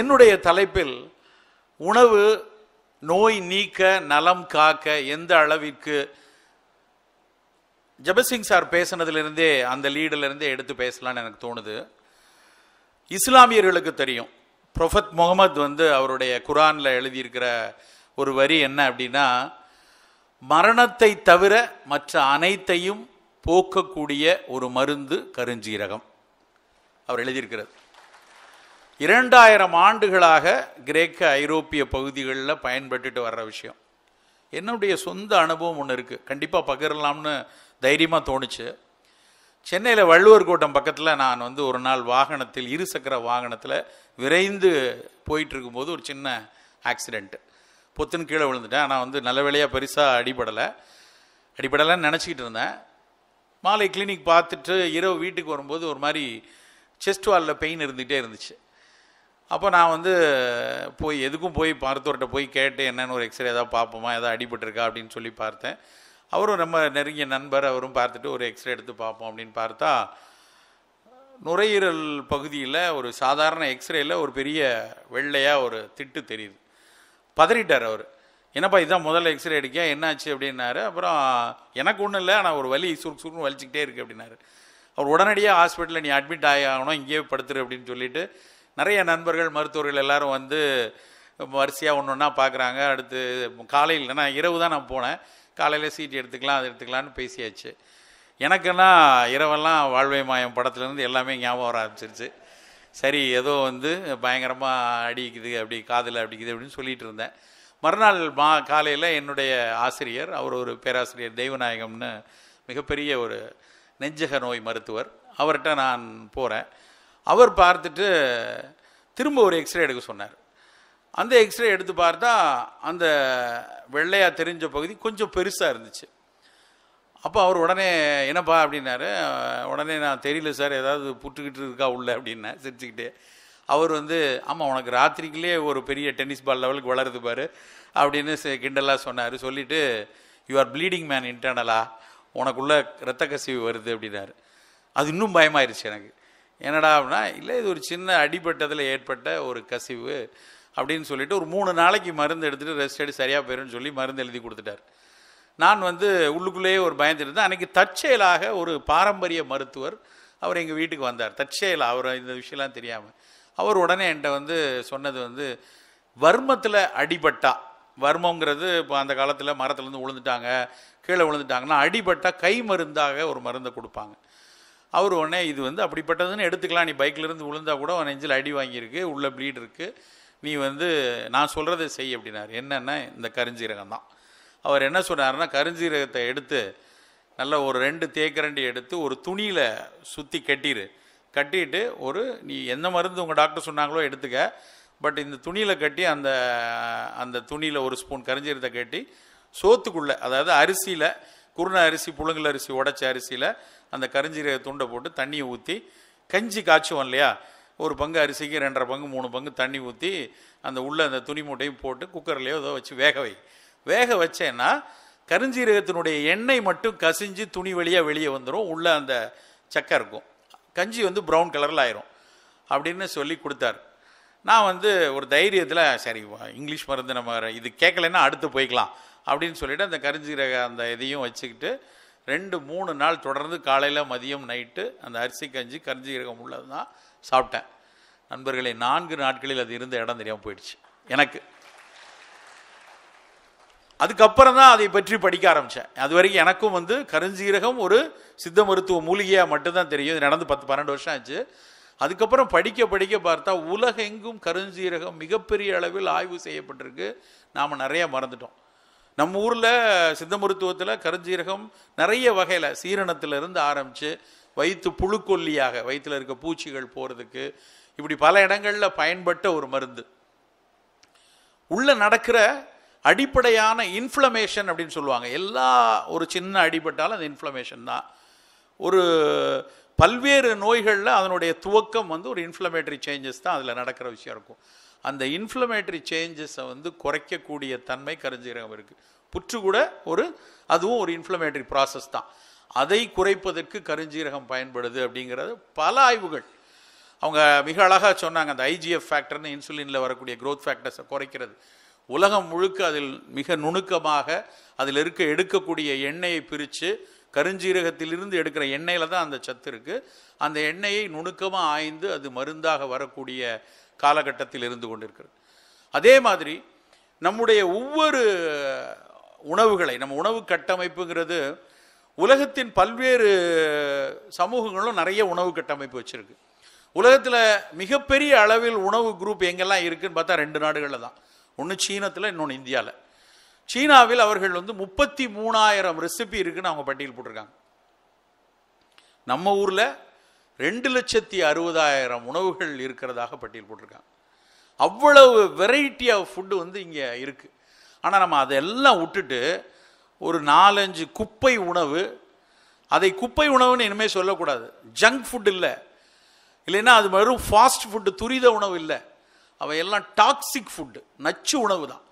என்னுடைய தலைப்பில் உணவு நோய் நீக்க நலம் காக்க எந்த அளவிற்கு ஜபசிங் சார் பேசுனதுலேருந்தே அந்த லீடிலிருந்தே எடுத்து பேசலான்னு எனக்கு தோணுது இஸ்லாமியர்களுக்கு தெரியும் ப்ரொஃபத் முகமது வந்து அவருடைய குரானில் எழுதியிருக்கிற ஒரு வரி என்ன அப்படின்னா மரணத்தை தவிர மற்ற அனைத்தையும் போக்கக்கூடிய ஒரு மருந்து கருஞ்சீரகம் அவர் எழுதியிருக்கிறது இரண்டாயிரம் ஆண்டுகளாக கிரேக்க ஐரோப்பிய பகுதிகளில் பயன்பட்டுட்டு வர்ற விஷயம் என்னுடைய சொந்த அனுபவம் ஒன்று இருக்குது கண்டிப்பாக பகிரலாம்னு தைரியமாக தோணுச்சு சென்னையில் வள்ளுவர் கோட்டம் பக்கத்தில் நான் வந்து ஒரு நாள் வாகனத்தில் இருசக்கர வாகனத்தில் விரைந்து போயிட்டுருக்கும்போது ஒரு சின்ன ஆக்சிடெண்ட்டு பொத்துன்னு கீழே விழுந்துட்டேன் ஆனால் வந்து நல்ல வேலையாக பெருசாக அடிபடலை அடிபடலைன்னு நினச்சிக்கிட்டு இருந்தேன் மாலை கிளினிக் பார்த்துட்டு இரவு வீட்டுக்கு வரும்போது ஒரு மாதிரி செஸ்ட் வாலில் பெயின் இருந்துகிட்டே இருந்துச்சு அப்போ நான் வந்து போய் எதுக்கும் போய் மருத்துவர்கிட்ட போய் கேட்டு என்னென்னு ஒரு எக்ஸ்ரே ஏதாவது பார்ப்போமா ஏதாவது அடிபட்டிருக்கா அப்படின்னு சொல்லி பார்த்தேன் அவரும் ரொம்ப நெருங்கிய நண்பர் அவரும் பார்த்துட்டு ஒரு எக்ஸ்ரே எடுத்து பார்ப்போம் அப்படின்னு பார்த்தா நுரையீரல் பகுதியில் ஒரு சாதாரண எக்ஸ்ரேயில் ஒரு பெரிய வெள்ளையாக ஒரு திட்டு தெரியுது பதறிட்டார் அவர் என்னப்பா இதுதான் முதல்ல எக்ஸ்ரே எடுக்க என்னாச்சு அப்படின்னாரு அப்புறம் எனக்கு ஒன்றும் இல்லை ஆனால் ஒரு வலி சுருக்கு சுருக்குன்னு வலிச்சிக்கிட்டே இருக்குது அப்படின்னாரு அவர் உடனடியாக ஹாஸ்பிட்டலில் நீ அட்மிட் ஆகணும் இங்கேயே படுத்துரு அப்படின்னு சொல்லிட்டு நிறைய நண்பர்கள் மருத்துவர்கள் எல்லாரும் வந்து வரிசையாக ஒன்று ஒன்றா பார்க்குறாங்க அடுத்து காலையில் நான் இரவு தான் நான் போனேன் காலையில் சீட்டு எடுத்துக்கலாம் அது எடுத்துக்கலான்னு பேசியாச்சு எனக்குன்னா இரவெல்லாம் வாழ்வை மாயம் படத்துலேருந்து எல்லாமே ஞாபகம் வர ஆரம்பிச்சிருச்சு சரி ஏதோ வந்து பயங்கரமாக அடிக்குது அப்படி காதில் அடிக்குது அப்படின்னு சொல்லிகிட்டு இருந்தேன் மறுநாள் மா காலையில் என்னுடைய ஆசிரியர் அவர் ஒரு பேராசிரியர் தெய்வநாயகம்னு மிகப்பெரிய ஒரு நெஞ்சக நோய் மருத்துவர் அவர்கிட்ட நான் போகிறேன் அவர் பார்த்துட்டு திரும்ப ஒரு எக்ஸ்ரே எடுக்க சொன்னார் அந்த எக்ஸ்ரே எடுத்து பார்த்தா அந்த வெள்ளையாக தெரிஞ்ச பகுதி கொஞ்சம் பெருசாக இருந்துச்சு அப்போ அவர் உடனே என்னப்பா அப்படின்னாரு உடனே நான் தெரியல சார் ஏதாவது புட்டுக்கிட்டு இருக்கா உள்ள அப்படின்னா சிரிச்சுக்கிட்டே அவர் வந்து ஆமாம் உனக்கு ராத்திரிக்குள்ளே ஒரு பெரிய டென்னிஸ் பால் லெவலுக்கு வளருது பாரு அப்படின்னு கிண்டலாக சொன்னார் சொல்லிவிட்டு யூ ஆர் ப்ளீடிங் மேன் இன்டர்னலா உனக்குள்ளே ரத்த கசிவு வருது அப்படின்னாரு அது இன்னும் பயமாயிருச்சு எனக்கு என்னடா அப்படின்னா இல்லை இது ஒரு சின்ன அடிபட்டதில் ஏற்பட்ட ஒரு கசிவு அப்படின்னு சொல்லிட்டு ஒரு மூணு நாளைக்கு மருந்து எடுத்துகிட்டு ரெஸ்ட் எடு சரியாக போயிடும்னு சொல்லி மருந்து எழுதி கொடுத்துட்டார் நான் வந்து உள்ளுக்குள்ளேயே ஒரு பயந்துட்டு இருந்தேன் அன்றைக்கி தற்செயலாக ஒரு பாரம்பரிய மருத்துவர் அவர் எங்கள் வீட்டுக்கு வந்தார் தற்செயல் அவர் இந்த விஷயம்லாம் தெரியாமல் அவர் உடனே என்கிட்ட வந்து சொன்னது வந்து வர்மத்தில் அடிபட்டா வர்மங்கிறது இப்போ அந்த காலத்தில் மரத்துலேருந்து விழுந்துட்டாங்க கீழே விழுந்துட்டாங்கன்னா அடிபட்டால் கை மருந்தாக ஒரு மருந்தை கொடுப்பாங்க அவர் உடனே இது வந்து அப்படிப்பட்டதுன்னு எடுத்துக்கலாம் நீ பைக்கிலேருந்து விழுந்தா கூட உன் நெஞ்சில் அடி வாங்கியிருக்கு உள்ளே ப்ளீட் இருக்குது நீ வந்து நான் சொல்கிறத செய் அப்படின்னாரு என்னென்னா இந்த கருஞ்சீரகம் தான் அவர் என்ன சொன்னார்னா கருஞ்சீரகத்தை எடுத்து நல்ல ஒரு ரெண்டு தேக்கரண்டி எடுத்து ஒரு துணியில் சுற்றி கட்டிடு கட்டிட்டு ஒரு நீ எந்த மருந்து உங்கள் டாக்டர் சொன்னாங்களோ எடுத்துக்க பட் இந்த துணியில் கட்டி அந்த அந்த துணியில் ஒரு ஸ்பூன் கரிஞ்சீரத்தை கட்டி சோத்துக்குள்ளே அதாவது அரிசியில் குருணை அரிசி புழுங்கல் அரிசி உடச்ச அரிசியில் அந்த கரிஞ்சீரக துண்டை போட்டு தண்ணியை ஊற்றி கஞ்சி காய்ச்சுவோம் இல்லையா ஒரு பங்கு அரிசிக்கு ரெண்டரை பங்கு மூணு பங்கு தண்ணி ஊற்றி அந்த உள்ளே அந்த துணி மூட்டையும் போட்டு குக்கர்லேயோ ஏதோ வச்சு வேக வை வேக வச்சேன்னா கருஞ்சீரகத்தினுடைய எண்ணெய் மட்டும் கசிஞ்சு துணி வழியாக வெளியே வந்துடும் உள்ளே அந்த சக்கை இருக்கும் கஞ்சி வந்து ப்ரௌன் கலரில் ஆயிரும் அப்படின்னு சொல்லி கொடுத்தார் நான் வந்து ஒரு தைரியத்தில் சரி இங்கிலீஷ் மருந்து நம்ம இது கேட்கலைன்னா அடுத்து போய்க்கலாம் அப்படின்னு சொல்லிவிட்டு அந்த கரிஞ்சீரக அந்த இதையும் வச்சுக்கிட்டு ரெண்டு மூணு நாள் தொடர்ந்து காலையில் மதியம் நைட்டு அந்த அரிசி கஞ்சி கரிஞ்சீரகம் உள்ளது தான் சாப்பிட்டேன் நண்பர்களே நான்கு நாட்களில் அது இருந்த இடம் தெரியாமல் போயிடுச்சு எனக்கு அதுக்கப்புறம் தான் அதை பற்றி படிக்க ஆரம்பித்தேன் அது வரைக்கும் எனக்கும் வந்து கருஞ்சீரகம் ஒரு சித்த மருத்துவ மூலிகையாக மட்டும்தான் தெரியும் இது நடந்து பத்து பன்னெண்டு வருஷம் ஆச்சு அதுக்கப்புறம் படிக்க படிக்க பார்த்தா உலகெங்கும் கருஞ்சீரகம் மிகப்பெரிய அளவில் ஆய்வு செய்யப்பட்டிருக்கு நாம் நிறையா மறந்துட்டோம் நம்ம ஊரில் சித்த மருத்துவத்தில் கருஞ்சீரகம் நிறைய வகையில் சீரணத்திலிருந்து ஆரம்பித்து வயிற்று புழுக்கொல்லியாக வயிற்றில் இருக்க பூச்சிகள் போகிறதுக்கு இப்படி பல இடங்களில் பயன்பட்ட ஒரு மருந்து உள்ளே நடக்கிற அடிப்படையான இன்ஃப்ளமேஷன் அப்படின்னு சொல்லுவாங்க எல்லா ஒரு சின்ன அடிபட்டாலும் அது இன்ஃப்ளமேஷன் தான் ஒரு பல்வேறு நோய்களில் அதனுடைய துவக்கம் வந்து ஒரு இன்ஃப்ளமேட்டரி சேஞ்சஸ் தான் அதில் நடக்கிற விஷயம் இருக்கும் அந்த இன்ஃப்ளமேட்டரி சேஞ்சஸை வந்து குறைக்கக்கூடிய தன்மை கருஞ்சீரகம் இருக்குது புற்று கூட ஒரு அதுவும் ஒரு இன்ஃப்ளமேட்டரி ப்ராசஸ் தான் அதை குறைப்பதற்கு கருஞ்சீரகம் பயன்படுது அப்படிங்கிறது பல ஆய்வுகள் அவங்க மிக அழகாக சொன்னாங்க அந்த ஐஜிஎஃப் ஃபேக்டர்னு இன்சுலினில் வரக்கூடிய க்ரோத் ஃபேக்டர்ஸை குறைக்கிறது உலகம் முழுக்க அதில் மிக நுணுக்கமாக அதில் இருக்க எடுக்கக்கூடிய எண்ணெயை பிரித்து கருஞ்சீரகத்திலிருந்து எடுக்கிற எண்ணெயில் தான் அந்த சத்து இருக்குது அந்த எண்ணெயை நுணுக்கமாக ஆய்ந்து அது மருந்தாக வரக்கூடிய காலகட்டத்தில் இருந்து கொண்டிருக்கிறது அதே மாதிரி நம்முடைய ஒவ்வொரு உணவுகளை நம்ம உணவு கட்டமைப்புங்கிறது உலகத்தின் பல்வேறு சமூகங்களும் நிறைய உணவு கட்டமைப்பு வச்சுருக்கு உலகத்தில் மிகப்பெரிய அளவில் உணவு குரூப் எங்கெல்லாம் இருக்குதுன்னு பார்த்தா ரெண்டு நாடுகளில் தான் ஒன்று சீனத்தில் இன்னொன்று இந்தியாவில் சீனாவில் அவர்கள் வந்து முப்பத்தி மூணாயிரம் ரெசிபி இருக்குன்னு அவங்க பட்டியல் போட்டிருக்காங்க நம்ம ஊரில் ரெண்டு லட்சத்தி அறுபதாயிரம் உணவுகள் இருக்கிறதாக பட்டியல் போட்டிருக்காங்க அவ்வளவு வெரைட்டி ஆஃப் ஃபுட்டு வந்து இங்கே இருக்குது ஆனால் நம்ம அதெல்லாம் விட்டுட்டு ஒரு நாலஞ்சு குப்பை உணவு அதை குப்பை உணவுன்னு இனிமேல் சொல்லக்கூடாது ஜங்க் ஃபுட் இல்லை இல்லைன்னா அது வெறும் ஃபாஸ்ட் ஃபுட்டு துரித உணவு இல்லை எல்லாம் டாக்ஸிக் ஃபுட்டு நச்சு உணவு தான்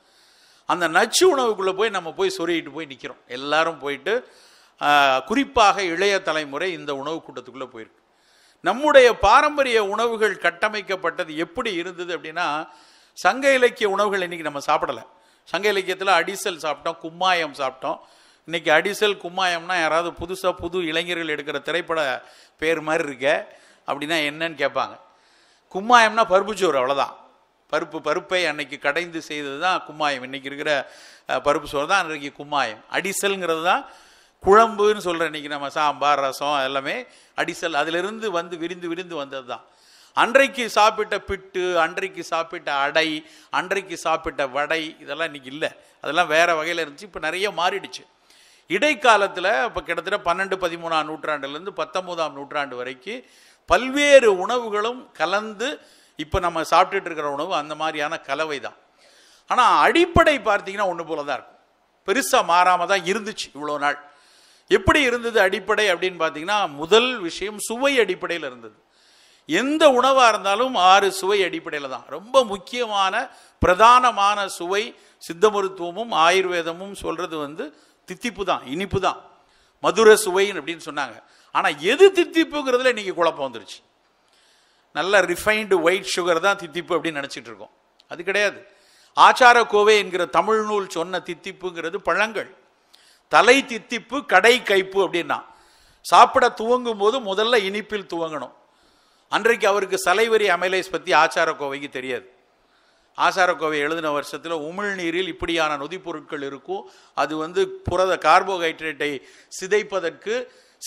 அந்த நச்சு உணவுக்குள்ளே போய் நம்ம போய் சொருகிட்டு போய் நிற்கிறோம் எல்லாரும் போயிட்டு குறிப்பாக இளைய தலைமுறை இந்த உணவு கூட்டத்துக்குள்ளே போயிருக்கு நம்முடைய பாரம்பரிய உணவுகள் கட்டமைக்கப்பட்டது எப்படி இருந்தது அப்படின்னா சங்க இலக்கிய உணவுகள் இன்னைக்கு நம்ம சாப்பிடலை சங்க இலக்கியத்தில் அடிசல் சாப்பிட்டோம் கும்மாயம் சாப்பிட்டோம் இன்னைக்கு அடிசல் கும்மாயம்னா யாராவது புதுசாக புது இளைஞர்கள் எடுக்கிற திரைப்பட பேர் மாதிரி இருக்க அப்படின்னா என்னன்னு கேட்பாங்க கும்மாயம்னா பருப்புச்சோறு அவ்வளோதான் பருப்பு பருப்பை அன்னைக்கு கடைந்து செய்தது தான் கும்மாயம் இன்னைக்கு இருக்கிற பருப்பு சோறு தான் அன்றைக்கு கும்மாயம் அடிசல்ங்கிறது தான் குழம்புன்னு சொல்கிற இன்றைக்கி நம்ம சாம்பார் ரசம் எல்லாமே அடிசல் அதிலிருந்து வந்து விரிந்து விரிந்து வந்தது தான் அன்றைக்கு சாப்பிட்ட பிட்டு அன்றைக்கு சாப்பிட்ட அடை அன்றைக்கு சாப்பிட்ட வடை இதெல்லாம் இன்றைக்கி இல்லை அதெல்லாம் வேறு வகையில் இருந்துச்சு இப்போ நிறைய மாறிடுச்சு இடைக்காலத்தில் இப்போ கிட்டத்தட்ட பன்னெண்டு பதிமூணாம் நூற்றாண்டுலேருந்து பத்தொம்போதாம் நூற்றாண்டு வரைக்கும் பல்வேறு உணவுகளும் கலந்து இப்போ நம்ம சாப்பிட்டுட்டு இருக்கிற உணவு அந்த மாதிரியான கலவை தான் ஆனால் அடிப்படை பார்த்தீங்கன்னா ஒன்று போல தான் இருக்கும் பெருசாக மாறாமல் தான் இருந்துச்சு இவ்வளோ நாள் எப்படி இருந்தது அடிப்படை அப்படின்னு பார்த்தீங்கன்னா முதல் விஷயம் சுவை அடிப்படையில் இருந்தது எந்த உணவாக இருந்தாலும் ஆறு சுவை அடிப்படையில் தான் ரொம்ப முக்கியமான பிரதானமான சுவை சித்த மருத்துவமும் ஆயுர்வேதமும் சொல்கிறது வந்து தித்திப்பு தான் இனிப்பு தான் மதுர சுவை அப்படின்னு சொன்னாங்க ஆனால் எது தித்திப்புங்கிறதுல இன்றைக்கி குழப்பம் வந்துருச்சு நல்ல ரிஃபைன்டு ஒயிட் சுகர் தான் தித்திப்பு அப்படின்னு நினச்சிட்டு இருக்கோம் அது கிடையாது ஆச்சார கோவை என்கிற தமிழ் நூல் சொன்ன தித்திப்புங்கிறது பழங்கள் தலை தித்திப்பு கடை கைப்பு அப்படின்னா சாப்பிட துவங்கும் போது முதல்ல இனிப்பில் துவங்கணும் அன்றைக்கு அவருக்கு சலைவரி அமலேஸ் பற்றி ஆச்சார கோவைக்கு தெரியாது ஆசார கோவை எழுதின வருஷத்தில் உமிழ்நீரில் இப்படியான நொதிப்பொருட்கள் இருக்கும் அது வந்து புரத கார்போஹைட்ரேட்டை சிதைப்பதற்கு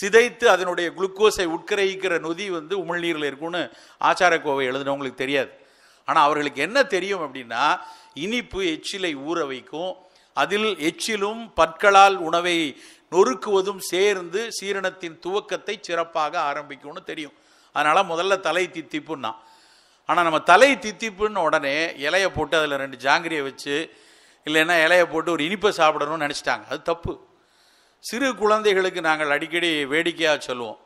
சிதைத்து அதனுடைய குளுக்கோஸை உட்கரகிக்கிற நொதி வந்து உமிழ்நீரில் இருக்கும்னு ஆச்சார கோவை எழுதினவங்களுக்கு தெரியாது ஆனால் அவர்களுக்கு என்ன தெரியும் அப்படின்னா இனிப்பு எச்சிலை ஊற வைக்கும் அதில் எச்சிலும் பற்களால் உணவை நொறுக்குவதும் சேர்ந்து சீரணத்தின் துவக்கத்தை சிறப்பாக ஆரம்பிக்கும்னு தெரியும் அதனால் முதல்ல தலை தித்திப்புன்னா ஆனால் நம்ம தலை தித்திப்புன்னு உடனே இலையை போட்டு அதில் ரெண்டு ஜாங்கிரியை வச்சு இல்லைன்னா இலையை போட்டு ஒரு இனிப்பை சாப்பிடணும்னு நினச்சிட்டாங்க அது தப்பு சிறு குழந்தைகளுக்கு நாங்கள் அடிக்கடி வேடிக்கையாக சொல்லுவோம்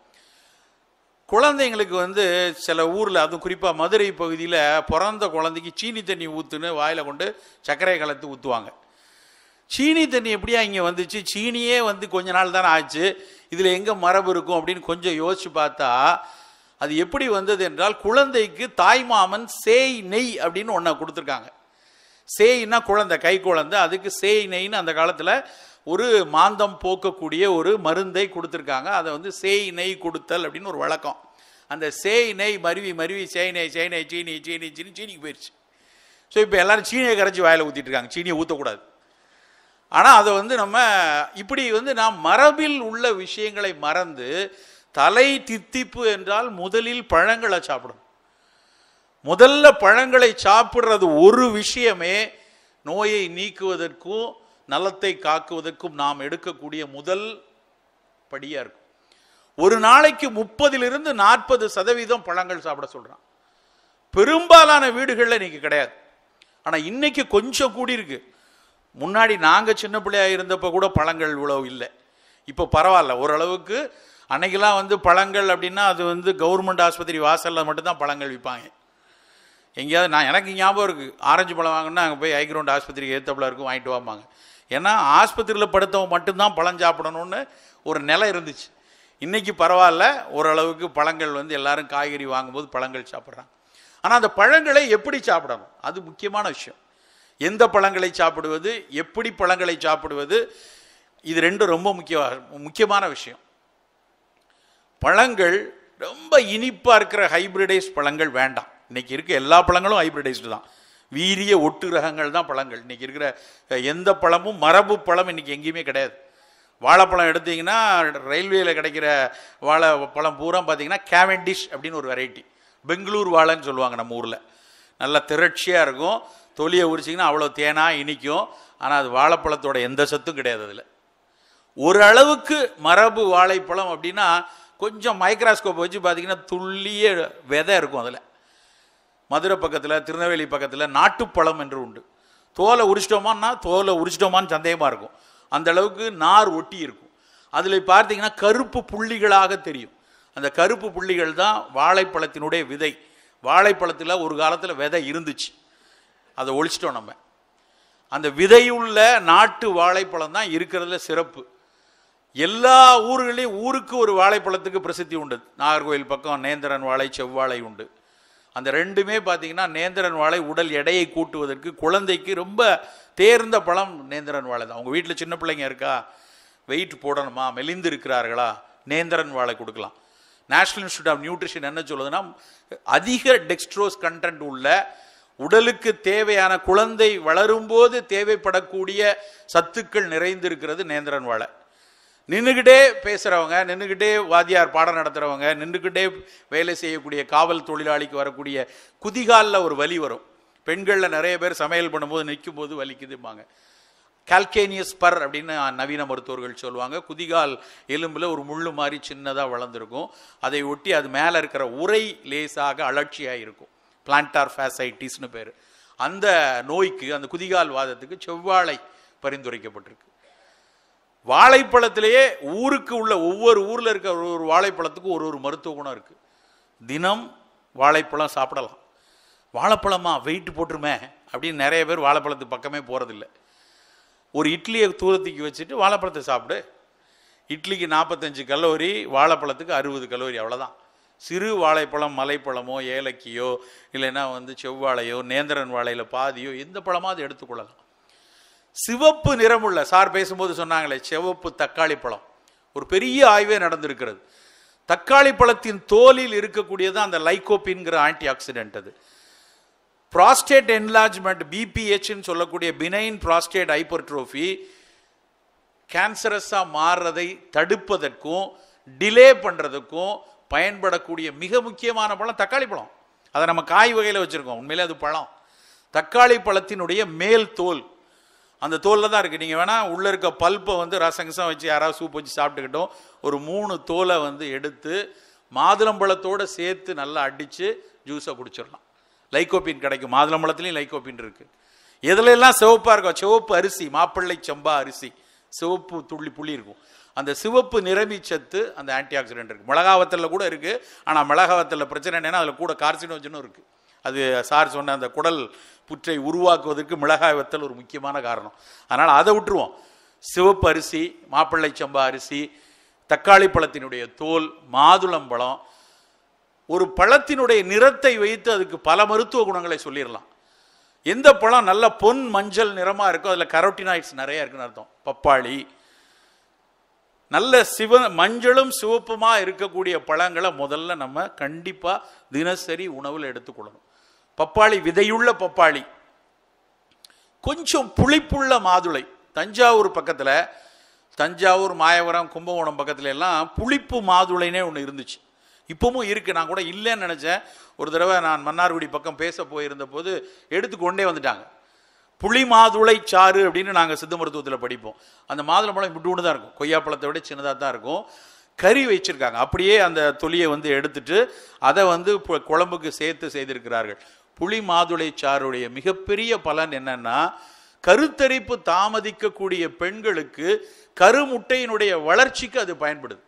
குழந்தைங்களுக்கு வந்து சில ஊரில் அதுவும் குறிப்பாக மதுரை பகுதியில் பிறந்த குழந்தைக்கு சீனி தண்ணி ஊற்றுன்னு வாயில் கொண்டு சர்க்கரை கலத்து ஊற்றுவாங்க சீனி தண்ணி எப்படியா இங்கே வந்துச்சு சீனியே வந்து கொஞ்ச நாள் தானே ஆச்சு இதில் எங்கே மரபு இருக்கும் அப்படின்னு கொஞ்சம் யோசித்து பார்த்தா அது எப்படி வந்தது என்றால் குழந்தைக்கு மாமன் சேய் நெய் அப்படின்னு ஒன்றை கொடுத்துருக்காங்க சேய்னா குழந்தை கை குழந்தை அதுக்கு சேய் நெய்ன்னு அந்த காலத்தில் ஒரு மாந்தம் போக்கக்கூடிய ஒரு மருந்தை கொடுத்துருக்காங்க அதை வந்து சேய் நெய் கொடுத்தல் அப்படின்னு ஒரு வழக்கம் அந்த சேய் நெய் மருவி மருவி சேய் நெய் சேய் நெய் சீனி சீனி சீனி சீனிக்கு போயிடுச்சு ஸோ இப்போ எல்லோரும் சீனியை கரைச்சி வாயில் ஊற்றிட்டு இருக்காங்க சீனியை ஊற்றக்கூடாது ஆனால் அதை வந்து நம்ம இப்படி வந்து நாம் மரபில் உள்ள விஷயங்களை மறந்து தலை தித்திப்பு என்றால் முதலில் பழங்களை சாப்பிடும் முதல்ல பழங்களை சாப்பிட்றது ஒரு விஷயமே நோயை நீக்குவதற்கும் நலத்தை காக்குவதற்கும் நாம் எடுக்கக்கூடிய முதல் படியாக இருக்கும் ஒரு நாளைக்கு முப்பதிலிருந்து நாற்பது சதவீதம் பழங்கள் சாப்பிட சொல்கிறான் பெரும்பாலான வீடுகளில் இன்றைக்கி கிடையாது ஆனால் இன்றைக்கி கொஞ்சம் கூடியிருக்கு முன்னாடி நாங்கள் சின்ன பிள்ளையாக இருந்தப்போ கூட பழங்கள் இவ்வளவு இல்லை இப்போ பரவாயில்ல ஓரளவுக்கு அன்னைக்கெல்லாம் வந்து பழங்கள் அப்படின்னா அது வந்து கவர்மெண்ட் ஆஸ்பத்திரி வாசலில் மட்டும்தான் பழங்கள் விற்பாங்க எங்கேயாவது நான் எனக்கு ஞாபகம் இருக்குது ஆரஞ்சு பழம் வாங்கினா அங்கே போய் ஹைக்ரவுண்ட் ஆஸ்பத்திரிக்கு ஏற்றப்பல இருக்கும் வாங்கிட்டு வாம்பாங்க ஏன்னா ஆஸ்பத்திரியில் படுத்தவங்க மட்டும்தான் பழம் சாப்பிடணும்னு ஒரு நிலை இருந்துச்சு இன்றைக்கி பரவாயில்ல ஓரளவுக்கு பழங்கள் வந்து எல்லோரும் காய்கறி வாங்கும்போது பழங்கள் சாப்பிட்றாங்க ஆனால் அந்த பழங்களை எப்படி சாப்பிடணும் அது முக்கியமான விஷயம் எந்த பழங்களை சாப்பிடுவது எப்படி பழங்களை சாப்பிடுவது இது ரெண்டும் ரொம்ப முக்கிய முக்கியமான விஷயம் பழங்கள் ரொம்ப இனிப்பாக இருக்கிற ஹைப்ரிடைஸ் பழங்கள் வேண்டாம் இன்றைக்கி இருக்க எல்லா பழங்களும் ஹைப்ரிடைஸ்டு தான் வீரிய ஒட்டு ரகங்கள் தான் பழங்கள் இன்றைக்கி இருக்கிற எந்த பழமும் மரபு பழம் இன்றைக்கி எங்கேயுமே கிடையாது வாழைப்பழம் எடுத்திங்கன்னா ரயில்வேயில் கிடைக்கிற வாழை பழம் பூரா பார்த்திங்கன்னா கேவெண்டிஷ் அப்படின்னு ஒரு வெரைட்டி பெங்களூர் வாழைன்னு சொல்லுவாங்க நம்ம ஊரில் நல்லா திரட்சியாக இருக்கும் தொலியை உரிச்சிங்கன்னா அவ்வளோ தேனாக இனிக்கும் ஆனால் அது வாழைப்பழத்தோட எந்த சத்தும் கிடையாது அதில் ஓரளவுக்கு மரபு வாழைப்பழம் அப்படின்னா கொஞ்சம் மைக்ராஸ்கோப் வச்சு பார்த்திங்கன்னா துள்ளியே விதை இருக்கும் அதில் மதுரை பக்கத்தில் திருநெல்வேலி பக்கத்தில் நாட்டுப்பழம் என்று உண்டு தோலை உரிச்சிட்டோமான்னா தோலை உரிச்சிட்டோமான்னு சந்தேகமாக இருக்கும் அந்த அளவுக்கு நார் ஒட்டி இருக்கும் அதில் பார்த்தீங்கன்னா கருப்பு புள்ளிகளாக தெரியும் அந்த கருப்பு புள்ளிகள் தான் வாழைப்பழத்தினுடைய விதை வாழைப்பழத்தில் ஒரு காலத்தில் விதை இருந்துச்சு அதை ஒழிச்சிட்டோம் நம்ம அந்த விதையுள்ள நாட்டு வாழைப்பழம் தான் இருக்கிறதுல சிறப்பு எல்லா ஊர்களையும் ஊருக்கு ஒரு வாழைப்பழத்துக்கு பிரசித்தி உண்டு நாகர்கோவில் பக்கம் நேந்திரன் வாழை செவ்வாழை உண்டு அந்த ரெண்டுமே பார்த்தீங்கன்னா நேந்திரன் வாழை உடல் எடையை கூட்டுவதற்கு குழந்தைக்கு ரொம்ப தேர்ந்த பழம் நேந்திரன் வாழை தான் அவங்க வீட்டில் சின்ன பிள்ளைங்க இருக்கா வெயிட் போடணுமா மெலிந்து இருக்கிறார்களா நேந்திரன் வாழை கொடுக்கலாம் நேஷனல் இன்ஸ்டியூட் ஆஃப் நியூட்ரிஷன் என்ன சொல்லுதுன்னா அதிக டெக்ஸ்ட்ரோஸ் கண்டென்ட் உள்ள உடலுக்கு தேவையான குழந்தை வளரும்போது தேவைப்படக்கூடிய சத்துக்கள் நிறைந்திருக்கிறது நேந்திரன் வாழை நின்றுக்கிட்டே பேசுகிறவங்க நின்றுக்கிட்டே வாத்தியார் பாடம் நடத்துகிறவங்க நின்றுக்கிட்டே வேலை செய்யக்கூடிய காவல் தொழிலாளிக்கு வரக்கூடிய குதிகாலில் ஒரு வலி வரும் பெண்களில் நிறைய பேர் சமையல் பண்ணும்போது நிற்கும் போது வலிக்குதும்பாங்க கால்கேனியஸ் பர் அப்படின்னு நவீன மருத்துவர்கள் சொல்லுவாங்க குதிகால் எலும்பில் ஒரு முள் மாதிரி சின்னதாக வளர்ந்துருக்கும் அதை ஒட்டி அது மேலே இருக்கிற உரை லேசாக அலட்சியாக இருக்கும் பிளான்டார் ஃபேசைட்டிஸ்னு பேர் அந்த நோய்க்கு அந்த குதிகால் வாதத்துக்கு செவ்வாழை பரிந்துரைக்கப்பட்டிருக்கு வாழைப்பழத்திலேயே ஊருக்கு உள்ள ஒவ்வொரு ஊரில் இருக்க ஒரு ஒரு வாழைப்பழத்துக்கும் ஒரு ஒரு மருத்துவ குணம் இருக்குது தினம் வாழைப்பழம் சாப்பிடலாம் வாழைப்பழமா வெயிட் போட்டுருமே அப்படின்னு நிறைய பேர் வாழைப்பழத்துக்கு பக்கமே போகிறதில்ல ஒரு இட்லியை தூரத்துக்கு வச்சுட்டு வாழைப்பழத்தை சாப்பிடு இட்லிக்கு நாற்பத்தஞ்சு கலோரி வாழைப்பழத்துக்கு அறுபது கலோரி அவ்வளோதான் சிறு வாழைப்பழம் மலைப்பழமோ ஏலக்கியோ இல்லைன்னா வந்து செவ்வாழையோ நேந்திரன் வாழையில் பாதியோ எந்த பழமாவது எடுத்துக்கொள்ளலாம் சிவப்பு நிறமுள்ள சார் பேசும்போது சொன்னாங்களே சிவப்பு தக்காளி பழம் ஒரு பெரிய ஆய்வே நடந்திருக்கிறது தக்காளி பழத்தின் தோலில் இருக்கக்கூடியது அந்த லைகோபின்கிற ஆன்டி ஆக்சிடென்ட் அது ப்ராஸ்டேட் என்லார்ஜ்மெண்ட் பிபிஹெச்னு சொல்லக்கூடிய பினைன் ப்ராஸ்டேட் ஹைப்பர்ட்ரோஃபி கேன்சரஸாக மாறுறதை தடுப்பதற்கும் டிலே பண்ணுறதுக்கும் பயன்படக்கூடிய மிக முக்கியமான பழம் தக்காளி பழம் அதை நம்ம காய் வகையில் வச்சுருக்கோம் உண்மையிலே அது பழம் தக்காளி பழத்தினுடைய மேல் தோல் அந்த தோலில் தான் இருக்குது நீங்கள் வேணால் உள்ளே இருக்க பல்ப்பை வந்து ரசங்கசம் வச்சு யாராவது சூப் வச்சு சாப்பிட்டுக்கிட்டோம் ஒரு மூணு தோலை வந்து எடுத்து மாதுளம்பழத்தோடு சேர்த்து நல்லா அடித்து ஜூஸை குடிச்சிடலாம் லைக்கோபின் கிடைக்கும் மாதுளம்பழத்துலேயும் லைக்கோபின் இருக்குது எதுலெல்லாம் சிவப்பாக இருக்கும் சிவப்பு அரிசி மாப்பிள்ளை சம்பா அரிசி சிவப்பு துள்ளி புள்ளி இருக்கும் அந்த சிவப்பு நிரம்பி சத்து அந்த ஆன்டி ஆக்சிடென்ட் இருக்குது மிளகாவத்தில் கூட இருக்குது ஆனால் மிளகாவத்தில் பிரச்சனை என்னென்னா அதில் கூட கார்சினோஜனும் இருக்குது அது சார் சொன்ன அந்த குடல் புற்றை உருவாக்குவதற்கு மிளகாய் வத்தல் ஒரு முக்கியமான காரணம் அதனால் அதை விட்டுருவோம் சிவப்பு அரிசி மாப்பிள்ளை சம்பா அரிசி தக்காளி பழத்தினுடைய தோல் மாதுளம்பழம் ஒரு பழத்தினுடைய நிறத்தை வைத்து அதுக்கு பல மருத்துவ குணங்களை சொல்லிடலாம் எந்த பழம் நல்ல பொன் மஞ்சள் நிறமாக இருக்கோ அதில் கரோட்டினாய்ட்ஸ் நிறையா இருக்குன்னு அர்த்தம் பப்பாளி நல்ல சிவ மஞ்சளும் சிவப்புமா இருக்கக்கூடிய பழங்களை முதல்ல நம்ம கண்டிப்பாக தினசரி உணவில் எடுத்துக்கொள்ளணும் பப்பாளி விதையுள்ள பப்பாளி கொஞ்சம் புளிப்புள்ள மாதுளை தஞ்சாவூர் பக்கத்தில் தஞ்சாவூர் மாயவரம் கும்பகோணம் பக்கத்துல எல்லாம் புளிப்பு மாதுளைனே ஒன்று இருந்துச்சு இப்பவும் இருக்குது நான் கூட இல்லைன்னு நினச்சேன் ஒரு தடவை நான் மன்னார்குடி பக்கம் பேச போயிருந்த போது எடுத்து கொண்டே வந்துட்டாங்க புளி மாதுளை சாறு அப்படின்னு நாங்கள் சித்த மருத்துவத்தில் படிப்போம் அந்த மாதுளை பழம் இப்படி தான் இருக்கும் கொய்யாப்பழத்தை விட சின்னதாக தான் இருக்கும் கறி வச்சுருக்காங்க அப்படியே அந்த தொலியை வந்து எடுத்துட்டு அதை வந்து குழம்புக்கு சேர்த்து செய்திருக்கிறார்கள் புளி மாதுளை சாருடைய மிகப்பெரிய பலன் என்னன்னா கருத்தரிப்பு தாமதிக்கக்கூடிய பெண்களுக்கு கருமுட்டையினுடைய வளர்ச்சிக்கு அது பயன்படுது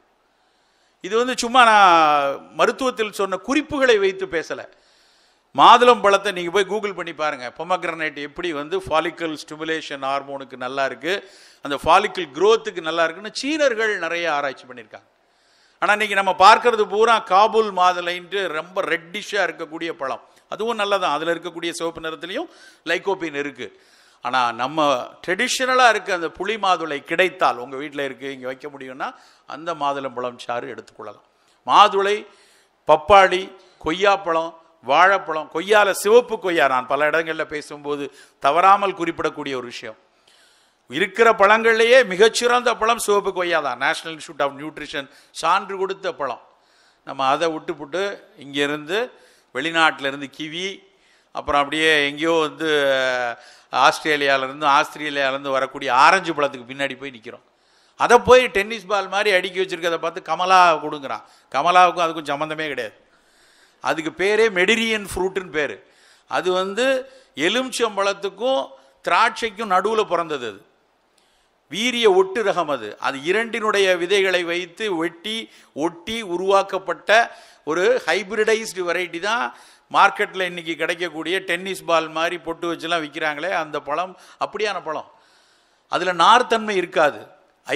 இது வந்து சும்மா நான் மருத்துவத்தில் சொன்ன குறிப்புகளை வைத்து பேசலை மாதுளம் பழத்தை நீங்கள் போய் கூகுள் பண்ணி பாருங்கள் பொமக்ரனைட் எப்படி வந்து ஃபாலிக்கல் ஸ்டிமுலேஷன் ஹார்மோனுக்கு நல்லா இருக்குது அந்த ஃபாலிக்கல் க்ரோத்துக்கு நல்லா இருக்குன்னு சீனர்கள் நிறைய ஆராய்ச்சி பண்ணியிருக்காங்க ஆனால் இன்றைக்கி நம்ம பார்க்கறது பூரா காபூல் மாதுளைன்ட்டு ரொம்ப ரெட்டிஷாக இருக்கக்கூடிய பழம் அதுவும் நல்லதான் அதில் இருக்கக்கூடிய சிவப்பு நிறத்துலையும் லைக்கோபின் இருக்குது ஆனால் நம்ம ட்ரெடிஷ்னலாக இருக்க அந்த புளி மாதுளை கிடைத்தால் உங்கள் வீட்டில் இருக்குது இங்கே வைக்க முடியும்னா அந்த மாதுளம்பழம் சாறு எடுத்துக்கொள்ளலாம் மாதுளை பப்பாளி கொய்யாப்பழம் வாழைப்பழம் கொய்யால சிவப்பு கொய்யா நான் பல இடங்களில் பேசும்போது தவறாமல் குறிப்பிடக்கூடிய ஒரு விஷயம் இருக்கிற பழங்கள்லேயே மிகச்சிறந்த பழம் சிவப்பு கொய்யா தான் நேஷனல் இன்ஸ்டியூட் ஆஃப் நியூட்ரிஷன் சான்று கொடுத்த பழம் நம்ம அதை விட்டுப்புட்டு இங்கேருந்து வெளிநாட்டிலிருந்து கிவி அப்புறம் அப்படியே எங்கேயோ வந்து ஆஸ்திரேலியாவிலேருந்து ஆஸ்திரேலியாவிலேருந்து வரக்கூடிய ஆரஞ்சு பழத்துக்கு பின்னாடி போய் நிற்கிறோம் அதை போய் டென்னிஸ் பால் மாதிரி அடுக்கி வச்சுருக்கதை பார்த்து கமலா கொடுங்குறான் கமலாவுக்கும் அதுக்கும் சம்மந்தமே கிடையாது அதுக்கு பேரே மெடிரியன் ஃப்ரூட்டுன்னு பேர் அது வந்து எலுமிச்சம்பழத்துக்கும் திராட்சைக்கும் நடுவில் பிறந்தது அது வீரிய ஒட்டு ரகம் அது அது இரண்டினுடைய விதைகளை வைத்து வெட்டி ஒட்டி உருவாக்கப்பட்ட ஒரு ஹைபிரிடைஸ்டு வெரைட்டி தான் மார்க்கெட்டில் இன்றைக்கி கிடைக்கக்கூடிய டென்னிஸ் பால் மாதிரி பொட்டு வச்சுலாம் விற்கிறாங்களே அந்த பழம் அப்படியான பழம் அதில் நார்த்தன்மை இருக்காது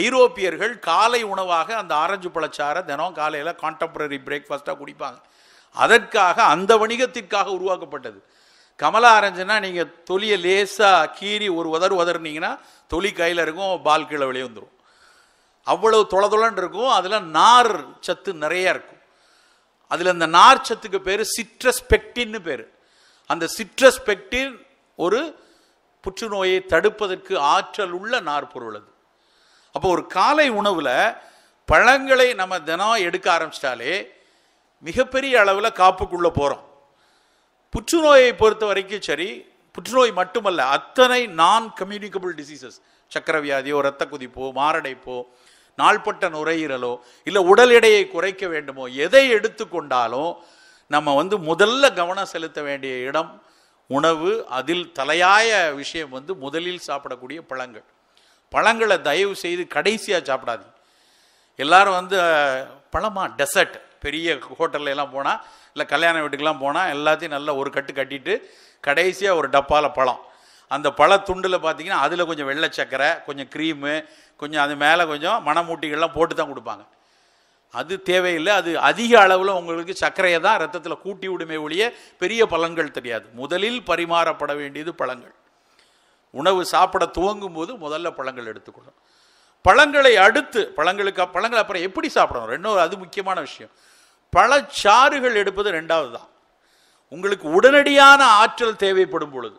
ஐரோப்பியர்கள் காலை உணவாக அந்த ஆரஞ்சு பழச்சாரை தினம் காலையில் கான்டெம்பரரி பிரேக்ஃபாஸ்ட்டாக குடிப்பாங்க அதற்காக அந்த வணிகத்திற்காக உருவாக்கப்பட்டது கமலா ஆரஞ்சனா நீங்கள் தொலியை லேசாக கீறி ஒரு உதர் உதறினீங்கன்னா தொலி கையில் இருக்கும் பால் கீழே வெளியே வந்துடும் அவ்வளவு தொலை தொலைன்னு இருக்கும் அதில் நார் சத்து நிறையா இருக்கும் அதில் அந்த நார் சத்துக்கு பேர் சிட்ரஸ் பெக்டின்னு பேர் அந்த சிட்ரஸ் பெக்டின் ஒரு புற்றுநோயை தடுப்பதற்கு ஆற்றல் உள்ள நார் பொருள் அது அப்போ ஒரு காலை உணவில் பழங்களை நம்ம தினம் எடுக்க ஆரம்பிச்சிட்டாலே மிகப்பெரிய அளவில் காப்புக்குள்ளே போகிறோம் புற்றுநோயை பொறுத்த வரைக்கும் சரி புற்றுநோய் மட்டுமல்ல அத்தனை நான் கம்யூனிகபிள் டிசீசஸ் சக்கரவியாதியோ இரத்த குதிப்போ மாரடைப்போ நாள்பட்ட நுரையீரலோ இல்லை உடல் எடையை குறைக்க வேண்டுமோ எதை எடுத்துக்கொண்டாலும் நம்ம வந்து முதல்ல கவனம் செலுத்த வேண்டிய இடம் உணவு அதில் தலையாய விஷயம் வந்து முதலில் சாப்பிடக்கூடிய பழங்கள் பழங்களை தயவு செய்து கடைசியாக சாப்பிடாதீங்க எல்லாரும் வந்து பழமா டெசர்ட் பெரிய ஹோட்டல்ல எல்லாம் போனால் இல்லை கல்யாண வீட்டுக்கெல்லாம் போனால் எல்லாத்தையும் நல்லா ஒரு கட்டு கட்டிட்டு கடைசியாக ஒரு டப்பாவில் பழம் அந்த பழத்துண்டில் பார்த்தீங்கன்னா அதில் கொஞ்சம் வெள்ளை சக்கரை கொஞ்சம் க்ரீமு கொஞ்சம் அது மேலே கொஞ்சம் மணமூட்டிகள்லாம் போட்டு தான் கொடுப்பாங்க அது தேவையில்லை அது அதிக அளவில் உங்களுக்கு சர்க்கரையை தான் ரத்தத்தில் கூட்டி விடுமே ஒழிய பெரிய பழங்கள் தெரியாது முதலில் பரிமாறப்பட வேண்டியது பழங்கள் உணவு சாப்பிட துவங்கும் போது முதல்ல பழங்கள் எடுத்துக்கொள்ளும் பழங்களை அடுத்து பழங்களுக்கு பழங்களை அப்புறம் எப்படி சாப்பிடணும் ரெண்டும் அது முக்கியமான விஷயம் பழச்சாறுகள் எடுப்பது ரெண்டாவது தான் உங்களுக்கு உடனடியான ஆற்றல் தேவைப்படும் பொழுது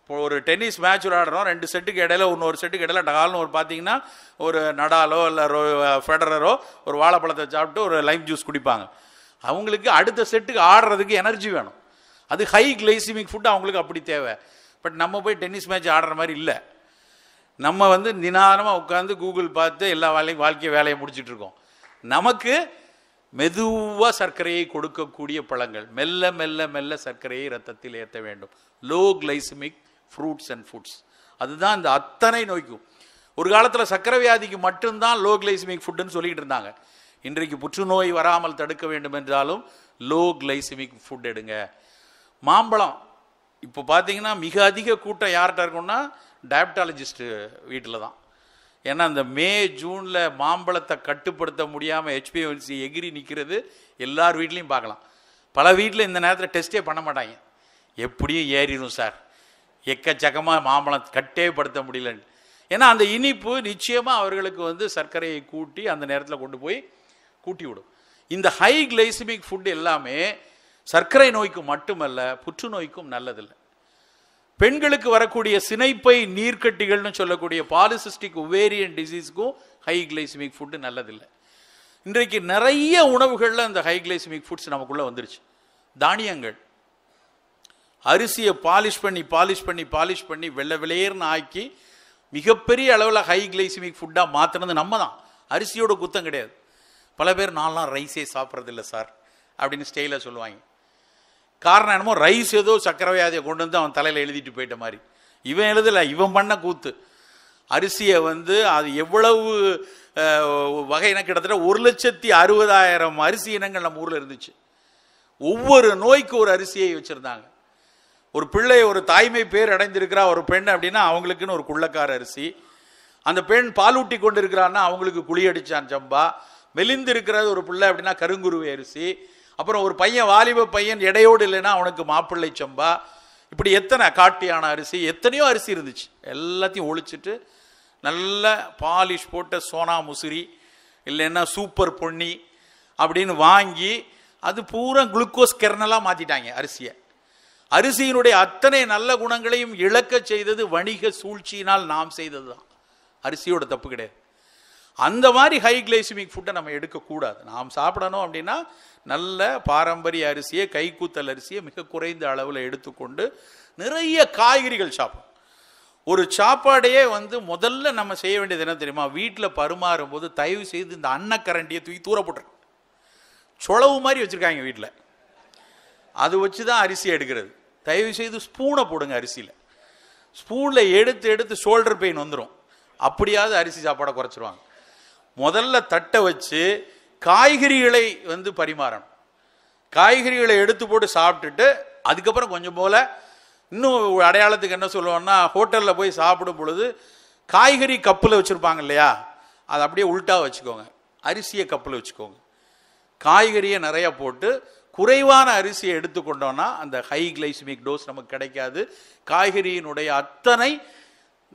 இப்போ ஒரு டென்னிஸ் மேட்ச் விளையாடுறோம் ரெண்டு செட்டுக்கு இடையில இன்னொரு செட்டுக்கு இடையில டகால்னு ஒரு பார்த்தீங்கன்னா ஒரு நடாலோ இல்லை ரோ ஃபெடரரோ ஒரு வாழைப்பழத்தை சாப்பிட்டு ஒரு லைம் ஜூஸ் குடிப்பாங்க அவங்களுக்கு அடுத்த செட்டுக்கு ஆடுறதுக்கு எனர்ஜி வேணும் அது ஹை கிளைசிமிக் ஃபுட் அவங்களுக்கு அப்படி தேவை பட் நம்ம போய் டென்னிஸ் மேட்ச் ஆடுற மாதிரி இல்லை நம்ம வந்து நிதானமாக உட்காந்து கூகுள் பார்த்து எல்லா வேலையும் வாழ்க்கையை வேலையை இருக்கோம் நமக்கு மெதுவாக சர்க்கரையை கொடுக்கக்கூடிய பழங்கள் மெல்ல மெல்ல மெல்ல சர்க்கரையை ரத்தத்தில் ஏற்ற வேண்டும் low glycemic fruits and foods அதுதான் இந்த அத்தனை நோய்க்கும் ஒரு காலத்தில் சர்க்கரை வியாதிக்கு மட்டும்தான் லோ கிளைசமிக் ஃபுட்டுன்னு சொல்லிக்கிட்டு இருந்தாங்க இன்றைக்கு புற்றுநோய் வராமல் தடுக்க வேண்டும் என்றாலும் லோ கிளைசமிக் ஃபுட் எடுங்க மாம்பழம் இப்போ பார்த்தீங்கன்னா மிக அதிக கூட்டம் யார்கிட்ட இருக்கும்னா டயபட்டாலஜிஸ்ட்டு வீட்டில் தான் ஏன்னா அந்த மே ஜூனில் மாம்பழத்தை கட்டுப்படுத்த முடியாமல் ஹெச்பிஎன்சி எகிரி நிற்கிறது எல்லார் வீட்லேயும் பார்க்கலாம் பல வீட்டில் இந்த நேரத்தில் டெஸ்ட்டே பண்ண மாட்டாங்க எப்படியும் ஏறிடும் சார் எக்கச்சக்கமாக மாம்பழம் கட்டே படுத்த முடியலன்னு ஏன்னா அந்த இனிப்பு நிச்சயமாக அவர்களுக்கு வந்து சர்க்கரையை கூட்டி அந்த நேரத்தில் கொண்டு போய் கூட்டி விடும் இந்த ஹை கிளைசிமிக் ஃபுட் எல்லாமே சர்க்கரை நோய்க்கு மட்டுமல்ல புற்றுநோய்க்கும் நல்லதில்லை பெண்களுக்கு வரக்கூடிய சினைப்பை நீர்க்கட்டிகள்னு சொல்லக்கூடிய பாலிசிஸ்டிக் ஒவேரியன் டிசீஸ்க்கும் ஹை கிளைசிமிக் ஃபுட்டு நல்லதில்லை இன்றைக்கு நிறைய உணவுகளில் அந்த ஹை கிளைசிமிக் ஃபுட்ஸ் நமக்குள்ளே வந்துருச்சு தானியங்கள் அரிசியை பாலிஷ் பண்ணி பாலிஷ் பண்ணி பாலிஷ் பண்ணி வெள்ளை விளையர்னு ஆக்கி மிகப்பெரிய அளவில் ஹை கிளைசிமிக் ஃபுட்டாக மாற்றினது நம்ம தான் அரிசியோட குத்தம் கிடையாது பல பேர் நான்லாம் ரைஸே சாப்பிட்றதில்ல சார் அப்படின்னு ஸ்டெயிலாக சொல்லுவாங்க காரணம் என்னமோ ரைஸ் ஏதோ சக்கரவியாதியை கொண்டு வந்து அவன் தலையில் எழுதிட்டு போயிட்ட மாதிரி இவன் எழுதலை இவன் பண்ண கூத்து அரிசியை வந்து அது எவ்வளவு எனக்கு கிட்டத்தட்ட ஒரு லட்சத்தி அறுபதாயிரம் அரிசி இனங்கள் நம்ம ஊரில் இருந்துச்சு ஒவ்வொரு நோய்க்கு ஒரு அரிசியை வச்சுருந்தாங்க ஒரு பிள்ளை ஒரு தாய்மை பேர் அடைந்திருக்கிறா ஒரு பெண் அப்படின்னா அவங்களுக்குன்னு ஒரு குள்ளக்கார அரிசி அந்த பெண் பாலூட்டி கொண்டு இருக்கிறான்னா அவங்களுக்கு குழி அடித்தான் சம்பா மெலிந்து இருக்கிறது ஒரு பிள்ளை அப்படின்னா கருங்குருவை அரிசி அப்புறம் ஒரு பையன் வாலிப பையன் எடையோடு இல்லைன்னா அவனுக்கு மாப்பிள்ளை சம்பா இப்படி எத்தனை காட்டியான அரிசி எத்தனையோ அரிசி இருந்துச்சு எல்லாத்தையும் ஒழிச்சிட்டு நல்ல பாலிஷ் போட்ட சோனா முசிறி இல்லைன்னா சூப்பர் பொன்னி அப்படின்னு வாங்கி அது பூரா குளுக்கோஸ் கெர்னலாக மாற்றிட்டாங்க அரிசியை அரிசியினுடைய அத்தனை நல்ல குணங்களையும் இழக்க செய்தது வணிக சூழ்ச்சியினால் நாம் செய்தது தான் அரிசியோட தப்பு கிடையாது அந்த மாதிரி ஹை கிளைசிமிக் ஃபுட்டை நம்ம எடுக்கக்கூடாது நாம் சாப்பிடணும் அப்படின்னா நல்ல பாரம்பரிய அரிசியை கைக்கூத்தல் அரிசியை மிக குறைந்த அளவில் எடுத்துக்கொண்டு நிறைய காய்கறிகள் சாப்பிடும் ஒரு சாப்பாடையே வந்து முதல்ல நம்ம செய்ய வேண்டியது என்ன தெரியுமா வீட்டில் பருமாறும் போது தயவு செய்து இந்த அன்னக்கரண்டியை தூக்கி தூர போட்டுருக்கு சொளவு மாதிரி வச்சுருக்காங்க வீட்டில் அது வச்சு தான் அரிசி எடுக்கிறது தயவு செய்து ஸ்பூனை போடுங்க அரிசியில் ஸ்பூனில் எடுத்து எடுத்து ஷோல்டர் பெயின் வந்துடும் அப்படியாவது அரிசி சாப்பாடை குறைச்சிருவாங்க முதல்ல தட்டை வச்சு காய்கறிகளை வந்து பரிமாறணும் காய்கறிகளை எடுத்து போட்டு சாப்பிட்டுட்டு அதுக்கப்புறம் கொஞ்சம் போல இன்னும் அடையாளத்துக்கு என்ன சொல்லுவோம்னா ஹோட்டலில் போய் சாப்பிடும் பொழுது காய்கறி கப்பில் வச்சுருப்பாங்க இல்லையா அதை அப்படியே உள்ட்டா வச்சுக்கோங்க அரிசியை கப்பில் வச்சுக்கோங்க காய்கறியை நிறையா போட்டு குறைவான அரிசியை எடுத்துக்கொண்டோன்னா அந்த ஹை கிளைசிமிக் டோஸ் நமக்கு கிடைக்காது காய்கறியினுடைய அத்தனை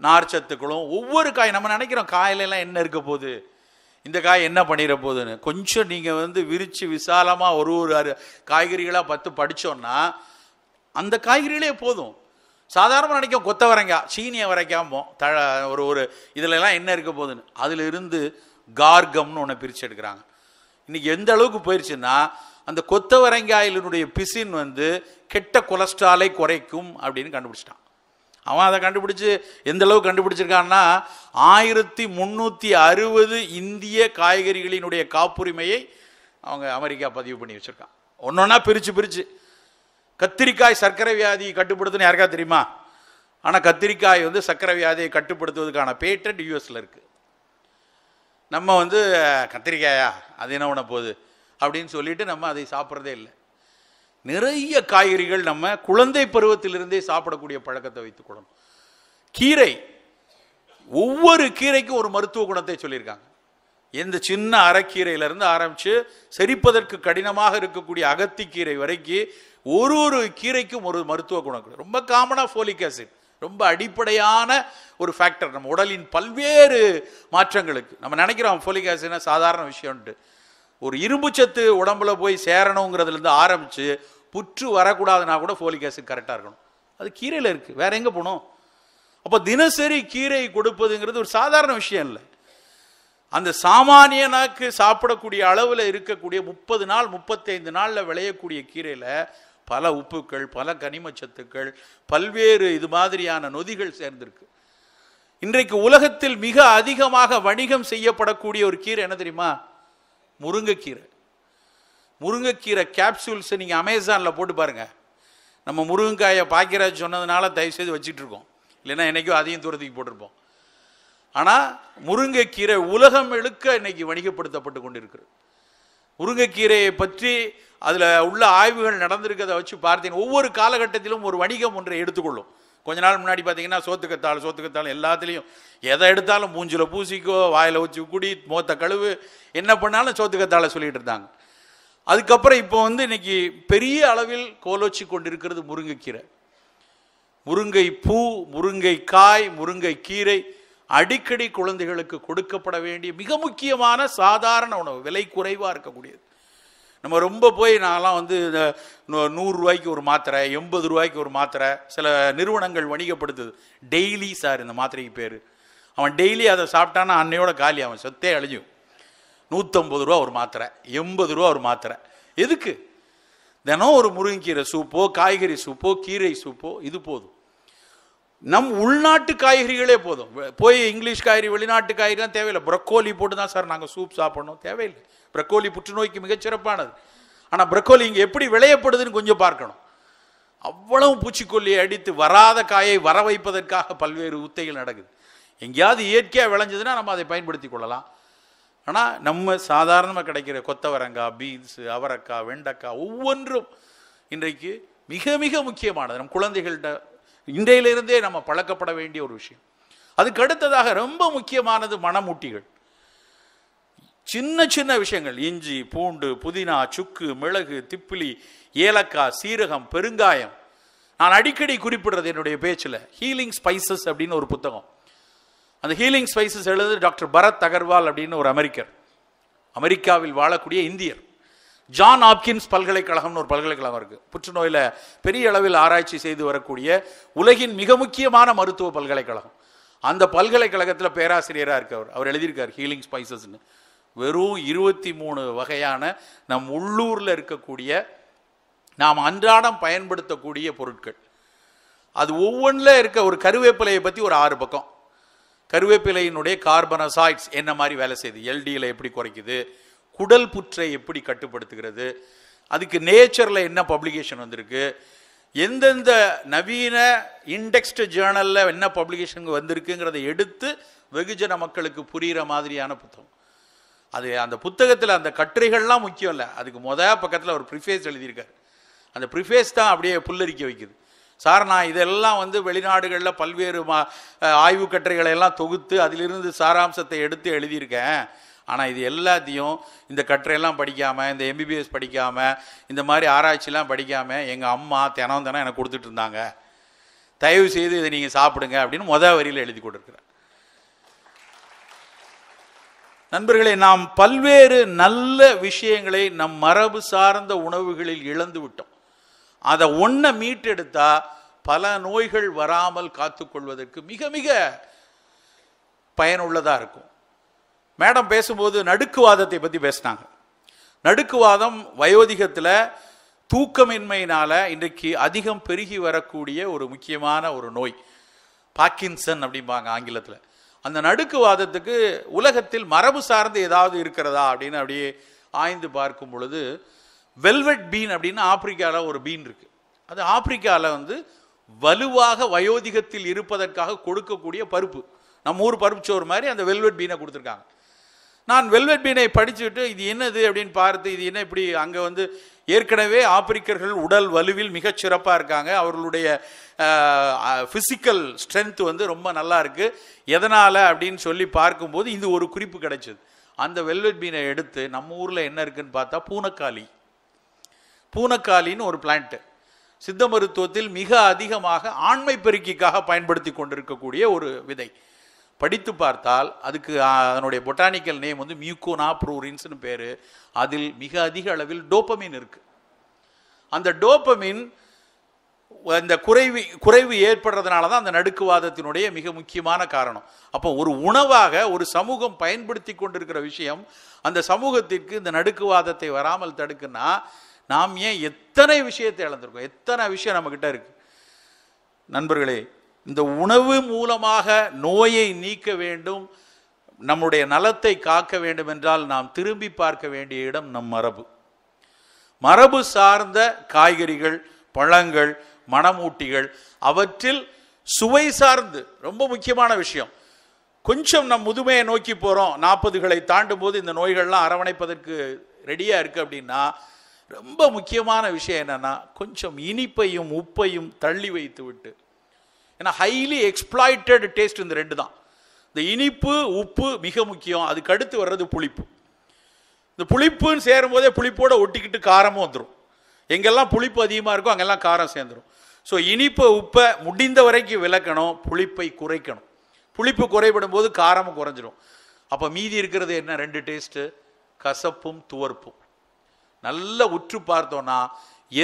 நார்ச்சத்துக்களும் ஒவ்வொரு காய் நம்ம நினைக்கிறோம் காயிலெல்லாம் என்ன இருக்க போகுது இந்த காய் என்ன பண்ணிட போகுதுன்னு கொஞ்சம் நீங்கள் வந்து விரித்து விசாலமாக ஒரு ஒரு காய்கறிகளாக பார்த்து படித்தோன்னா அந்த காய்கறிகளே போதும் சாதாரணமாக நினைக்கும் கொத்தவரங்காய் சீனியை வரைக்காம்போம் த ஒரு ஒரு இதுலலாம் என்ன இருக்க போகுதுன்னு அதிலிருந்து கார்கம்னு ஒன்று பிரித்து எடுக்கிறாங்க இன்றைக்கி எந்த அளவுக்கு போயிடுச்சுன்னா அந்த கொத்தவரங்காயிலினுடைய பிசின் வந்து கெட்ட கொலஸ்ட்ராலை குறைக்கும் அப்படின்னு கண்டுபிடிச்சிட்டான் அவன் அதை கண்டுபிடிச்சி எந்த அளவு கண்டுபிடிச்சிருக்கான்னா ஆயிரத்தி முந்நூற்றி அறுபது இந்திய காய்கறிகளினுடைய காப்புரிமையை அவங்க அமெரிக்கா பதிவு பண்ணி வச்சுருக்கான் ஒன்று ஒன்றா பிரித்து பிரித்து கத்திரிக்காய் சர்க்கரை வியாதி கட்டுப்படுத்துன்னு யாருக்கா தெரியுமா ஆனால் கத்திரிக்காய் வந்து சர்க்கரை வியாதியை கட்டுப்படுத்துவதற்கான பேட்டன்ட் யூஎஸில் இருக்குது நம்ம வந்து கத்திரிக்காயா அது என்ன பண்ண போகுது அப்படின்னு சொல்லிட்டு நம்ம அதை சாப்பிட்றதே இல்லை நிறைய காய்கறிகள் நம்ம குழந்தை பருவத்திலிருந்தே சாப்பிடக்கூடிய பழக்கத்தை வைத்துக்கொள்ளணும் கீரை ஒவ்வொரு கீரைக்கும் ஒரு மருத்துவ குணத்தை சொல்லியிருக்காங்க எந்த சின்ன அரைக்கீரையிலிருந்து ஆரம்பித்து செரிப்பதற்கு கடினமாக இருக்கக்கூடிய அகத்திக்கீரை வரைக்கும் ஒரு ஒரு கீரைக்கும் ஒரு மருத்துவ குணம் ரொம்ப காமனாக ஃபோலிக் ஆசிட் ரொம்ப அடிப்படையான ஒரு ஃபேக்டர் நம்ம உடலின் பல்வேறு மாற்றங்களுக்கு நம்ம நினைக்கிறோம் ஃபோலிக் ஆசிட்னா சாதாரண விஷயம்ட்டு ஒரு இரும்பு சத்து உடம்புல போய் சேரணுங்கிறதுலேருந்து ஆரம்பித்து புற்று வரக்கூடாதுன்னா கூட ஃபோலிக் ஆசிட் கரெக்டாக இருக்கணும் அது கீரையில் இருக்குது வேற எங்கே போகணும் அப்போ தினசரி கீரை கொடுப்பதுங்கிறது ஒரு சாதாரண விஷயம் இல்லை அந்த சாமானியனாக்கு சாப்பிடக்கூடிய அளவில் இருக்கக்கூடிய முப்பது நாள் முப்பத்தைந்து நாளில் விளையக்கூடிய கீரையில் பல உப்புக்கள் பல கனிம சத்துக்கள் பல்வேறு இது மாதிரியான நொதிகள் சேர்ந்திருக்கு இன்றைக்கு உலகத்தில் மிக அதிகமாக வணிகம் செய்யப்படக்கூடிய ஒரு கீரை என்ன தெரியுமா முருங்கைக்கீரை முருங்கைக்கீரை கேப்சூல்ஸை நீங்கள் அமேசானில் போட்டு பாருங்கள் நம்ம முருங்கைக்காயை பாக்கிராஜ் சொன்னதுனால தயவுசெய்து வச்சிட்ருக்கோம் இல்லைன்னா என்றைக்கும் அதையும் தூரத்துக்கு போட்டிருப்போம் ஆனால் முருங்கைக்கீரை உலகம் எழுக்க இன்னைக்கு வணிகப்படுத்தப்பட்டு கொண்டிருக்கிறது முருங்கைக்கீரையை பற்றி அதில் உள்ள ஆய்வுகள் நடந்திருக்கிறத வச்சு பார்த்தீங்கன்னா ஒவ்வொரு காலகட்டத்திலும் ஒரு வணிகம் ஒன்றை எடுத்துக்கொள்ளும் கொஞ்ச நாள் முன்னாடி பார்த்தீங்கன்னா சோத்துக்கத்தாள் சோத்துக்கத்தாள் எல்லாத்துலேயும் எதை எடுத்தாலும் மூஞ்சில் பூசிக்கோ வாயில் வச்சு குடி மோத்த கழுவு என்ன பண்ணாலும் சோத்துக்கத்தாளை சொல்லிகிட்டு இருந்தாங்க அதுக்கப்புறம் இப்போ வந்து இன்னைக்கு பெரிய அளவில் கோலோச்சி கொண்டிருக்கிறது முருங்கைக்கீரை முருங்கை பூ முருங்கை காய் முருங்கை கீரை அடிக்கடி குழந்தைகளுக்கு கொடுக்கப்பட வேண்டிய மிக முக்கியமான சாதாரண உணவு விலை குறைவாக இருக்கக்கூடியது நம்ம ரொம்ப போய் நான்லாம் வந்து இந்த நூறுரூவாய்க்கு ஒரு மாத்திரை எண்பது ரூபாய்க்கு ஒரு மாத்திரை சில நிறுவனங்கள் வணிகப்படுத்துது டெய்லி சார் இந்த மாத்திரைக்கு பேர் அவன் டெய்லி அதை சாப்பிட்டான்னா அன்னையோட காலி அவன் சொத்தே அழிஞ்சும் நூற்றம்பது ரூபா ஒரு மாத்திரை எண்பது ரூபா ஒரு மாத்திரை எதுக்கு தினம் ஒரு முருங்கைக்கீரை சூப்போ காய்கறி சூப்போ கீரை சூப்போ இது போதும் நம் உள்நாட்டு காய்கறிகளே போதும் போய் இங்கிலீஷ் காய்கறி வெளிநாட்டு காய்கறிலாம் தேவையில்லை ப்ரக்கோலி போட்டு தான் சார் நாங்கள் சூப் சாப்பிட்ணும் தேவையில்லை ப்ரக்கோலி புற்றுநோய்க்கு மிகச்சிறப்பானது ஆனால் ப்ரக்கோலி இங்கே எப்படி விளையப்படுதுன்னு கொஞ்சம் பார்க்கணும் அவ்வளவு பூச்சிக்கொல்லியை அடித்து வராத காயை வர வைப்பதற்காக பல்வேறு உத்தைகள் நடக்குது எங்கேயாவது இயற்கையாக விளைஞ்சதுன்னா நம்ம அதை பயன்படுத்தி கொள்ளலாம் ஆனால் நம்ம சாதாரணமாக கிடைக்கிற கொத்தவரங்காய் பீன்ஸு அவரக்காய் வெண்டைக்காய் ஒவ்வொன்றும் இன்றைக்கு மிக மிக முக்கியமானது நம் குழந்தைகள்கிட்ட இன்றையிலிருந்தே நம்ம பழக்கப்பட வேண்டிய ஒரு விஷயம் அதுக்கு அடுத்ததாக ரொம்ப முக்கியமானது மனமூட்டிகள் சின்ன சின்ன விஷயங்கள் இஞ்சி பூண்டு புதினா சுக்கு மிளகு திப்பிலி ஏலக்காய் சீரகம் பெருங்காயம் நான் அடிக்கடி குறிப்பிடுறது என்னுடைய பேச்சில் ஹீலிங் ஸ்பைசஸ் அப்படின்னு ஒரு புத்தகம் அந்த ஹீலிங் ஸ்பைசஸ் எழுது டாக்டர் பரத் அகர்வால் அப்படின்னு ஒரு அமெரிக்கர் அமெரிக்காவில் வாழக்கூடிய இந்தியர் ஜான் ஆப்கின்ஸ் பல்கலைக்கழகம்னு ஒரு பல்கலைக்கழகம் இருக்குது புற்றுநோயில் பெரிய அளவில் ஆராய்ச்சி செய்து வரக்கூடிய உலகின் மிக முக்கியமான மருத்துவ பல்கலைக்கழகம் அந்த பல்கலைக்கழகத்தில் பேராசிரியராக இருக்கவர் அவர் எழுதியிருக்கார் ஹீலிங் ஸ்பைசஸ்ன்னு வெறும் இருபத்தி மூணு வகையான நம் உள்ளூரில் இருக்கக்கூடிய நாம் அன்றாடம் பயன்படுத்தக்கூடிய பொருட்கள் அது ஒவ்வொன்றில் இருக்க ஒரு கருவேப்பிலையை பற்றி ஒரு ஆறு பக்கம் கருவேப்பிலையினுடைய கார்பனசாய்ட்ஸ் என்ன மாதிரி வேலை செய்யுது எல்டியில் எப்படி குறைக்குது குடல் புற்றை எப்படி கட்டுப்படுத்துகிறது அதுக்கு நேச்சரில் என்ன பப்ளிகேஷன் வந்திருக்கு எந்தெந்த நவீன இண்டெக்ஸ்டு ஜேர்னலில் என்ன பப்ளிகேஷன் வந்திருக்குங்கிறத எடுத்து வெகுஜன மக்களுக்கு புரிகிற மாதிரியான புத்தகம் அது அந்த புத்தகத்தில் அந்த கட்டுரைகள்லாம் முக்கியம் இல்லை அதுக்கு மொதல் பக்கத்தில் ஒரு ப்ரிஃபேஸ் எழுதியிருக்காரு அந்த ப்ரிஃபேஸ் தான் அப்படியே புல்லரிக்க வைக்குது சார் நான் இதெல்லாம் வந்து வெளிநாடுகளில் பல்வேறு மா ஆய்வு கட்டுரைகளை எல்லாம் தொகுத்து அதிலிருந்து சாராம்சத்தை எடுத்து எழுதியிருக்கேன் ஆனால் இது எல்லாத்தையும் இந்த கட்டுரையெல்லாம் படிக்காமல் இந்த எம்பிபிஎஸ் படிக்காமல் இந்த மாதிரி ஆராய்ச்சிலாம் படிக்காமல் எங்கள் அம்மா தினம் தினம் எனக்கு கொடுத்துட்டு இருந்தாங்க தயவு செய்து இதை நீங்கள் சாப்பிடுங்க அப்படின்னு மொதல் வரியில் எழுதி கொடுக்குறேன் நண்பர்களே நாம் பல்வேறு நல்ல விஷயங்களை நம் மரபு சார்ந்த உணவுகளில் இழந்து விட்டோம் அதை ஒன்றை மீட்டெடுத்தா பல நோய்கள் வராமல் காத்துக்கொள்வதற்கு மிக மிக பயனுள்ளதாக இருக்கும் மேடம் பேசும்போது நடுக்குவாதத்தை பற்றி பேசினாங்க நடுக்குவாதம் வயோதிகத்தில் தூக்கமின்மையினால் இன்றைக்கு அதிகம் பெருகி வரக்கூடிய ஒரு முக்கியமான ஒரு நோய் பாக்கின்சன் அப்படிம்பாங்க ஆங்கிலத்தில் அந்த நடுக்குவாதத்துக்கு உலகத்தில் மரபு சார்ந்து ஏதாவது இருக்கிறதா அப்படின்னு அப்படியே ஆய்ந்து பார்க்கும் பொழுது வெல்வெட் பீன் அப்படின்னு ஆப்பிரிக்காவில் ஒரு பீன் இருக்குது அது ஆப்பிரிக்காவில் வந்து வலுவாக வயோதிகத்தில் இருப்பதற்காக கொடுக்கக்கூடிய பருப்பு நம்ம ஊர் பருப்பு சோறு மாதிரி அந்த வெல்வெட் பீனை கொடுத்துருக்காங்க நான் வெல்வெட் பீனை படிச்சுட்டு இது என்னது அப்படின்னு பார்த்து இது என்ன இப்படி அங்கே வந்து ஏற்கனவே ஆப்பிரிக்கர்கள் உடல் வலுவில் மிகச் சிறப்பாக இருக்காங்க அவர்களுடைய ஃபிசிக்கல் ஸ்ட்ரென்த் வந்து ரொம்ப நல்லா இருக்குது எதனால் அப்படின்னு சொல்லி பார்க்கும்போது இது ஒரு குறிப்பு கிடைச்சிது அந்த வெல்வெட் பீனை எடுத்து நம்ம ஊரில் என்ன இருக்குன்னு பார்த்தா பூனக்காளி பூனக்காளின்னு ஒரு பிளான்ட்டு சித்த மருத்துவத்தில் மிக அதிகமாக ஆண்மை பெருக்கிக்காக பயன்படுத்தி கொண்டிருக்கக்கூடிய ஒரு விதை படித்து பார்த்தால் அதுக்கு அதனுடைய பொட்டானிக்கல் நேம் வந்து மியூக்கோனா ப்ரூரின்ஸ்னு பேர் அதில் மிக அதிக அளவில் டோப்பமின் இருக்குது அந்த டோப்பமின் இந்த குறைவு குறைவு ஏற்படுறதுனால தான் அந்த நடுக்குவாதத்தினுடைய மிக முக்கியமான காரணம் அப்போ ஒரு உணவாக ஒரு சமூகம் பயன்படுத்தி கொண்டிருக்கிற விஷயம் அந்த சமூகத்திற்கு இந்த நடுக்குவாதத்தை வராமல் தடுக்குன்னா நாம் ஏன் எத்தனை விஷயத்தை இழந்திருக்கோம் எத்தனை விஷயம் நம்மக்கிட்ட இருக்குது நண்பர்களே இந்த உணவு மூலமாக நோயை நீக்க வேண்டும் நம்முடைய நலத்தை காக்க வேண்டும் என்றால் நாம் திரும்பி பார்க்க வேண்டிய இடம் நம் மரபு மரபு சார்ந்த காய்கறிகள் பழங்கள் மணமூட்டிகள் அவற்றில் சுவை சார்ந்து ரொம்ப முக்கியமான விஷயம் கொஞ்சம் நம் முதுமையை நோக்கி போகிறோம் நாற்பதுகளை தாண்டும் போது இந்த நோய்கள்லாம் அரவணைப்பதற்கு ரெடியாக இருக்குது அப்படின்னா ரொம்ப முக்கியமான விஷயம் என்னென்னா கொஞ்சம் இனிப்பையும் உப்பையும் தள்ளி வைத்து விட்டு ஏன்னா ஹைலி எக்ஸ்பிளாய்டட் டேஸ்ட் இந்த ரெண்டு தான் இந்த இனிப்பு உப்பு மிக முக்கியம் அதுக்கு அடுத்து வர்றது புளிப்பு இந்த புளிப்புன்னு சேரும் போதே புளிப்போடு ஒட்டிக்கிட்டு காரமும் வந்துடும் எங்கெல்லாம் புளிப்பு அதிகமாக இருக்கோ அங்கெல்லாம் காரம் சேர்ந்துடும் ஸோ இனிப்பை உப்பை முடிந்த வரைக்கும் விளக்கணும் புளிப்பை குறைக்கணும் புளிப்பு குறைபடும் போது காரமும் குறைஞ்சிடும் அப்போ மீதி இருக்கிறது என்ன ரெண்டு டேஸ்ட்டு கசப்பும் துவர்ப்பும் நல்லா உற்று பார்த்தோன்னா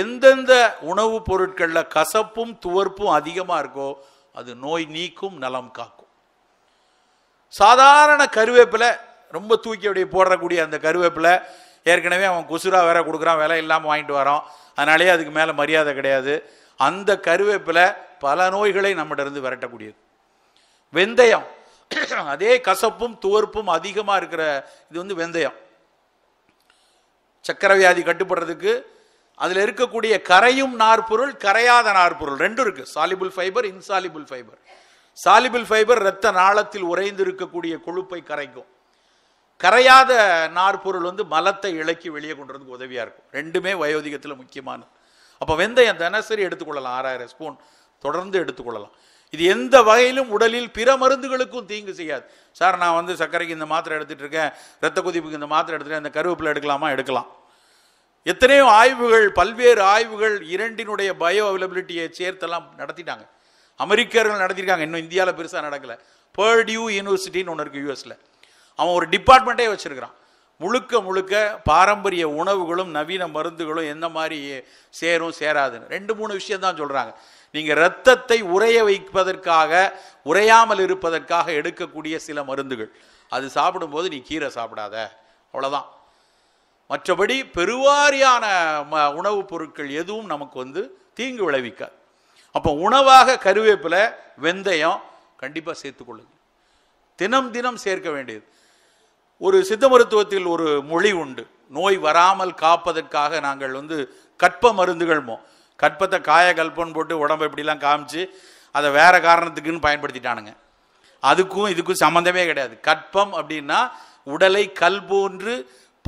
எந்தெந்த உணவுப் பொருட்களில் கசப்பும் துவர்ப்பும் அதிகமாக இருக்கோ அது நோய் நீக்கும் நலம் காக்கும் சாதாரண கருவேப்பிலை ரொம்ப தூக்கி அப்படியே போடக்கூடிய அந்த கருவேப்பிலை ஏற்கனவே அவன் குசுரா வேற கொடுக்குறான் விலை இல்லாமல் வாங்கிட்டு வரான் அதனாலேயே அதுக்கு மேலே மரியாதை கிடையாது அந்த கருவேப்பிலை பல நோய்களை நம்மகிட்ட விரட்டக்கூடியது வெந்தயம் அதே கசப்பும் துவர்ப்பும் அதிகமாக இருக்கிற இது வந்து வெந்தயம் சக்கரவியாதி கட்டுப்படுறதுக்கு அதில் இருக்கக்கூடிய கரையும் நாற்பொருள் கரையாத நாற்பொருள் ரெண்டும் இருக்கு soluble fibre insoluble fibre soluble fibre இரத்த நாளத்தில் உறைந்து இருக்கக்கூடிய கொழுப்பை கரைக்கும் கரையாத நாற்பொருள் வந்து மலத்தை இழக்கி வெளியே கொண்டு உதவியா உதவியாக இருக்கும் ரெண்டுமே வயோதிகத்தில் முக்கியமானது அப்போ வெந்தயம் தினசரி எடுத்துக்கொள்ளலாம் ஆறாயிரம் ஸ்பூன் தொடர்ந்து எடுத்துக்கொள்ளலாம் இது எந்த வகையிலும் உடலில் பிற மருந்துகளுக்கும் தீங்கு செய்யாது சார் நான் வந்து சர்க்கரைக்கு இந்த மாத்திரை எடுத்துகிட்டு இருக்கேன் ரத்த கொதிப்புக்கு இந்த மாத்திரை எடுத்துகிட்டு இந்த கருவேப்பிலை எடுக்கலாமா எடுக்கலாம் எத்தனையோ ஆய்வுகள் பல்வேறு ஆய்வுகள் இரண்டினுடைய பயோ அவைலபிலிட்டியை சேர்த்தெல்லாம் நடத்திட்டாங்க அமெரிக்கர்கள் நடத்திருக்காங்க இன்னும் இந்தியாவில் பெருசாக நடக்கலை பேர்டியூ யூனிவர்சிட்டின்னு ஒன்று இருக்குது யூஎஸில் அவன் ஒரு டிபார்ட்மெண்ட்டே வச்சுருக்கிறான் முழுக்க முழுக்க பாரம்பரிய உணவுகளும் நவீன மருந்துகளும் எந்த மாதிரி சேரும் சேராதுன்னு ரெண்டு மூணு விஷயந்தான் சொல்கிறாங்க நீங்கள் ரத்தத்தை உரைய வைப்பதற்காக உரையாமல் இருப்பதற்காக எடுக்கக்கூடிய சில மருந்துகள் அது சாப்பிடும்போது நீ கீரை சாப்பிடாத அவ்வளோதான் மற்றபடி பெருவாரியான உணவுப் பொருட்கள் எதுவும் நமக்கு வந்து தீங்கு விளைவிக்காது அப்போ உணவாக கருவேப்பிலை வெந்தயம் கண்டிப்பாக சேர்த்துக்கொள்ளுங்க தினம் தினம் சேர்க்க வேண்டியது ஒரு சித்த மருத்துவத்தில் ஒரு மொழி உண்டு நோய் வராமல் காப்பதற்காக நாங்கள் வந்து கற்ப மருந்துகள்மோ கற்பத்தை காய கல்பன் போட்டு உடம்பை இப்படிலாம் காமிச்சு அதை வேற காரணத்துக்குன்னு பயன்படுத்திட்டானுங்க அதுக்கும் இதுக்கும் சம்மந்தமே கிடையாது கற்பம் அப்படின்னா உடலை கல் போன்று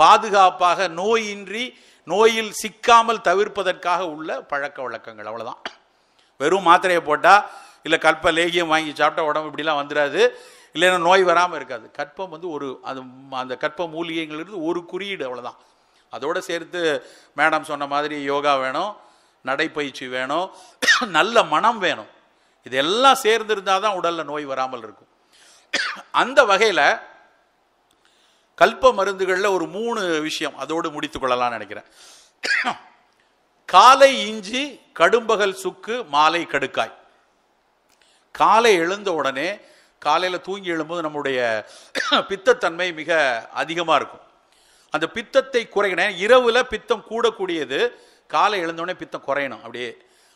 பாதுகாப்பாக நோயின்றி நோயில் சிக்காமல் தவிர்ப்பதற்காக உள்ள பழக்க வழக்கங்கள் அவ்வளோதான் வெறும் மாத்திரையை போட்டால் இல்லை கற்ப லேகியம் வாங்கி சாப்பிட்டா உடம்பு இப்படிலாம் வந்துடாது இல்லைன்னா நோய் வராமல் இருக்காது கற்பம் வந்து ஒரு அது அந்த கற்ப மூலிகைங்கிறது ஒரு குறியீடு அவ்வளோதான் அதோடு சேர்த்து மேடம் சொன்ன மாதிரி யோகா வேணும் நடைப்பயிற்சி வேணும் நல்ல மனம் வேணும் இதெல்லாம் சேர்ந்திருந்தால் தான் உடலில் நோய் வராமல் இருக்கும் அந்த வகையில் கல்ப மருந்துகளில் ஒரு மூணு விஷயம் அதோடு முடித்து கொள்ளலாம்னு நினைக்கிறேன் காலை இஞ்சி கடும்பகல் சுக்கு மாலை கடுக்காய் காலை எழுந்த உடனே காலையில் தூங்கி எழும்போது நம்முடைய பித்தத்தன்மை மிக அதிகமாக இருக்கும் அந்த பித்தத்தை குறைக்கணும் இரவில் பித்தம் கூடக்கூடியது காலை எழுந்தோடனே பித்தம் குறையணும் அப்படியே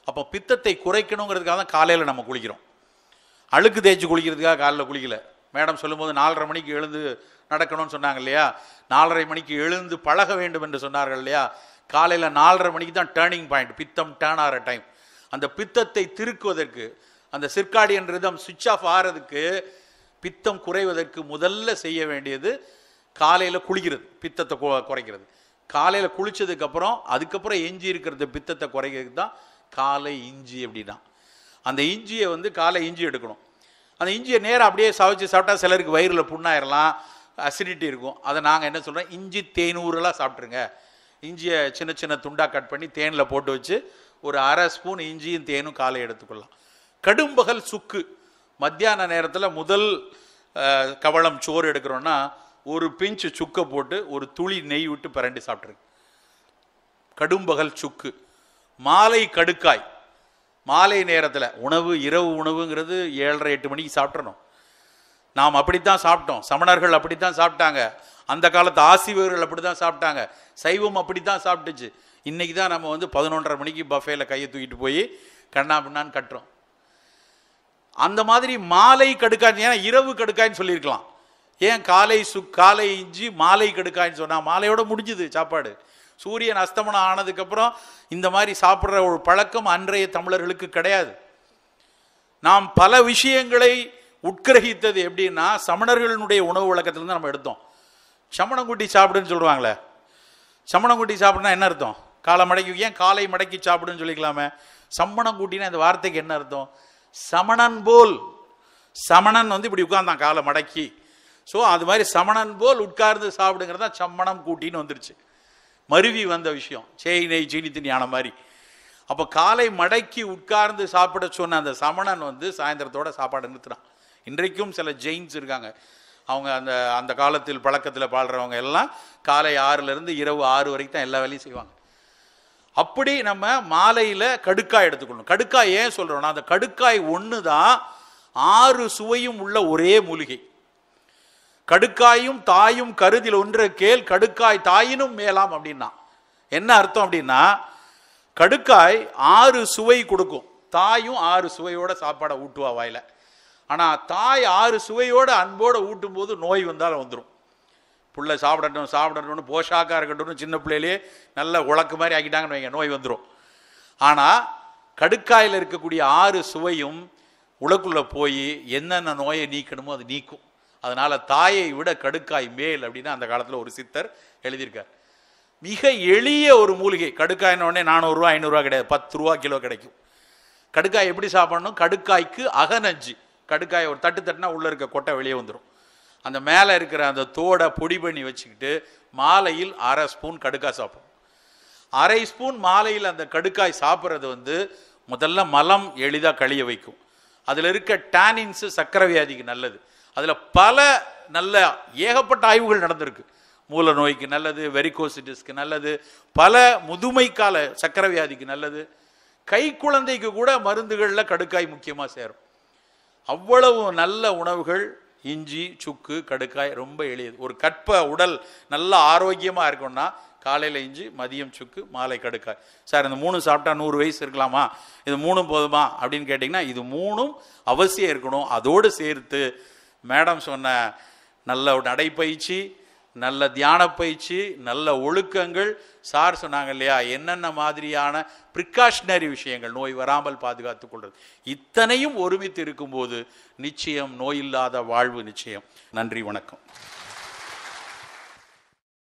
அப்போ பித்தத்தை குறைக்கணுங்கிறதுக்காக தான் காலையில் நம்ம குளிக்கிறோம் அழுக்கு தேய்ச்சி குளிக்கிறதுக்காக காலையில் குளிக்கல மேடம் சொல்லும்போது நாலரை மணிக்கு எழுந்து நடக்கணும்னு சொன்னாங்க இல்லையா நாலரை மணிக்கு எழுந்து பழக வேண்டும் என்று சொன்னார்கள் இல்லையா காலையில் நாலரை மணிக்கு தான் டேர்னிங் பாயிண்ட் பித்தம் டேர்ன் ஆகிற டைம் அந்த பித்தத்தை திருக்குவதற்கு அந்த சிற்காடியன் ரிதம் சுவிட்ச் ஆஃப் ஆகிறதுக்கு பித்தம் குறைவதற்கு முதல்ல செய்ய வேண்டியது காலையில் குளிக்கிறது பித்தத்தை குறைக்கிறது காலையில் குளித்ததுக்கப்புறம் அதுக்கப்புறம் இஞ்சி இருக்கிறது பித்தத்தை குறைக்கிறதுக்கு தான் காலை இஞ்சி அப்படின்னா அந்த இஞ்சியை வந்து காலை இஞ்சி எடுக்கணும் அந்த இஞ்சியை நேராக அப்படியே சவைச்சு சாப்பிட்டா சிலருக்கு வயிறில் புண்ணாயிரலாம் அசிடிட்டி இருக்கும் அதை நாங்கள் என்ன சொல்கிறோம் இஞ்சி தேனூரெலாம் சாப்பிட்ருங்க இஞ்சியை சின்ன சின்ன துண்டாக கட் பண்ணி தேனில் போட்டு வச்சு ஒரு அரை ஸ்பூன் இஞ்சியும் தேனும் காலை எடுத்துக்கொள்ளலாம் கடும்பகல் சுக்கு மத்தியான நேரத்தில் முதல் கவளம் சோறு எடுக்கிறோன்னா ஒரு பிஞ்சு சுக்கை போட்டு ஒரு துளி நெய் விட்டு பரண்டி சாப்பிட்ருங்க கடும்பகல் சுக்கு மாலை கடுக்காய் மாலை நேரத்தில் உணவு இரவு உணவுங்கிறது ஏழரை எட்டு மணிக்கு சாப்பிட்றணும் நாம் அப்படித்தான் சாப்பிட்டோம் சமணர்கள் அப்படித்தான் சாப்பிட்டாங்க அந்த காலத்து ஆசிரியர்கள் அப்படி தான் சாப்பிட்டாங்க சைவம் அப்படி தான் சாப்பிட்டுச்சு இன்றைக்கி தான் நம்ம வந்து பதினொன்றரை மணிக்கு பஃபேல கையை தூக்கிட்டு போய் கண்ணா பின்னான்னு கட்டுறோம் அந்த மாதிரி மாலை கடுக்காய் ஏன்னா இரவு கடுக்காய்ன்னு சொல்லியிருக்கலாம் ஏன் காலை சு காலை இஞ்சி மாலை கடுக்காய்ன்னு சொன்னால் மாலையோடு முடிஞ்சுது சாப்பாடு சூரியன் அஸ்தமனம் ஆனதுக்கப்புறம் இந்த மாதிரி சாப்பிட்ற ஒரு பழக்கம் அன்றைய தமிழர்களுக்கு கிடையாது நாம் பல விஷயங்களை உட்கிரகித்தது எப்படின்னா சமணர்களினுடைய உணவு வழக்கத்திலிருந்து நம்ம எடுத்தோம் சமணங்குட்டி சாப்பிடுன்னு சொல்லுவாங்களே சமணங்குட்டி சாப்பிடுனா என்ன அர்த்தம் காலை மடக்கி ஏன் காலை மடக்கி சாப்பிடுன்னு சொல்லிக்கலாமே சம்மணங்குட்டின்னா இந்த வார்த்தைக்கு என்ன அர்த்தம் சமணன் போல் சமணன் வந்து இப்படி உட்கார்ந்தான் காலை மடக்கி ஸோ அது மாதிரி சமணன் போல் உட்கார்ந்து சாப்பிடுங்கிறது தான் சம்மணம் கூட்டின்னு வந்துருச்சு மருவி வந்த விஷயம் சேய் நெய் சீனி ஞான மாதிரி அப்போ காலை மடக்கி உட்கார்ந்து சாப்பிட சொன்ன அந்த சமணன் வந்து சாயந்தரத்தோட சாப்பாடு நிறுத்துறான் இன்றைக்கும் சில ஜெயின்ஸ் இருக்காங்க அவங்க அந்த அந்த காலத்தில் பழக்கத்தில் பாடுறவங்க எல்லாம் காலை ஆறுலேருந்து இரவு ஆறு வரைக்கும் தான் எல்லா வேலையும் செய்வாங்க அப்படி நம்ம மாலையில் கடுக்காய் எடுத்துக்கணும் கடுக்காய் ஏன் சொல்கிறோன்னா அந்த கடுக்காய் ஒன்று தான் ஆறு சுவையும் உள்ள ஒரே மூலிகை கடுக்காயும் தாயும் கருதில் ஒன்ற கேள் கடுக்காய் தாயினும் மேலாம் அப்படின்னா என்ன அர்த்தம் அப்படின்னா கடுக்காய் ஆறு சுவை கொடுக்கும் தாயும் ஆறு சுவையோட சாப்பாடை ஊட்டுவா வாயில ஆனால் தாய் ஆறு சுவையோடு அன்போடு ஊட்டும் போது நோய் வந்தால் வந்துடும் பிள்ளை சாப்பிடணும் சாப்பிடணும்னு போஷாக்காக இருக்கட்டும்னு சின்ன பிள்ளையிலேயே நல்ல உழக்கு மாதிரி ஆக்கிட்டாங்கன்னு வைங்க நோய் வந்துடும் ஆனால் கடுக்காயில் இருக்கக்கூடிய ஆறு சுவையும் உலக்குள்ளே போய் என்னென்ன நோயை நீக்கணுமோ அது நீக்கும் அதனால் தாயை விட கடுக்காய் மேல் அப்படின்னு அந்த காலத்தில் ஒரு சித்தர் எழுதியிருக்கார் மிக எளிய ஒரு மூலிகை கடுக்காயினோடனே நானூறுரூவா ஐநூறுரூவா கிடையாது பத்து ரூபா கிலோ கிடைக்கும் கடுக்காய் எப்படி சாப்பிடணும் கடுக்காய்க்கு அகநஞ்சு கடுக்காயை ஒரு தட்டு தட்டுனா உள்ளே இருக்க கொட்டை வெளியே வந்துடும் அந்த மேலே இருக்கிற அந்த தோடை பொடி பண்ணி வச்சுக்கிட்டு மாலையில் அரை ஸ்பூன் கடுக்காய் சாப்பிடும் அரை ஸ்பூன் மாலையில் அந்த கடுக்காய் சாப்பிட்றது வந்து முதல்ல மலம் எளிதாக கழிய வைக்கும் அதில் இருக்க டேனின்ஸு சக்கரை வியாதிக்கு நல்லது அதில் பல நல்ல ஏகப்பட்ட ஆய்வுகள் நடந்திருக்கு மூல நோய்க்கு நல்லது வெரிகோசிட்டிஸ்க்கு நல்லது பல முதுமை கால சக்கரை வியாதிக்கு நல்லது கை குழந்தைக்கு கூட மருந்துகளில் கடுக்காய் முக்கியமாக சேரும் அவ்வளவு நல்ல உணவுகள் இஞ்சி சுக்கு கடுக்காய் ரொம்ப எளியது ஒரு கற்ப உடல் நல்ல ஆரோக்கியமாக இருக்கும்னா காலையில் இஞ்சி மதியம் சுக்கு மாலை கடுக்காய் சார் இந்த மூணு சாப்பிட்டா நூறு வயசு இருக்கலாமா இது மூணும் போதுமா அப்படின்னு கேட்டிங்கன்னா இது மூணும் அவசியம் இருக்கணும் அதோடு சேர்த்து மேடம் சொன்ன நல்ல நடைப்பயிற்சி நல்ல தியான பயிற்சி நல்ல ஒழுக்கங்கள் சார் சொன்னாங்க இல்லையா என்னென்ன மாதிரியான ப்ரிகாஷ்னரி விஷயங்கள் நோய் வராமல் பாதுகாத்து கொள்வது இத்தனையும் ஒருமித்து இருக்கும்போது நிச்சயம் நோயில்லாத வாழ்வு நிச்சயம் நன்றி வணக்கம்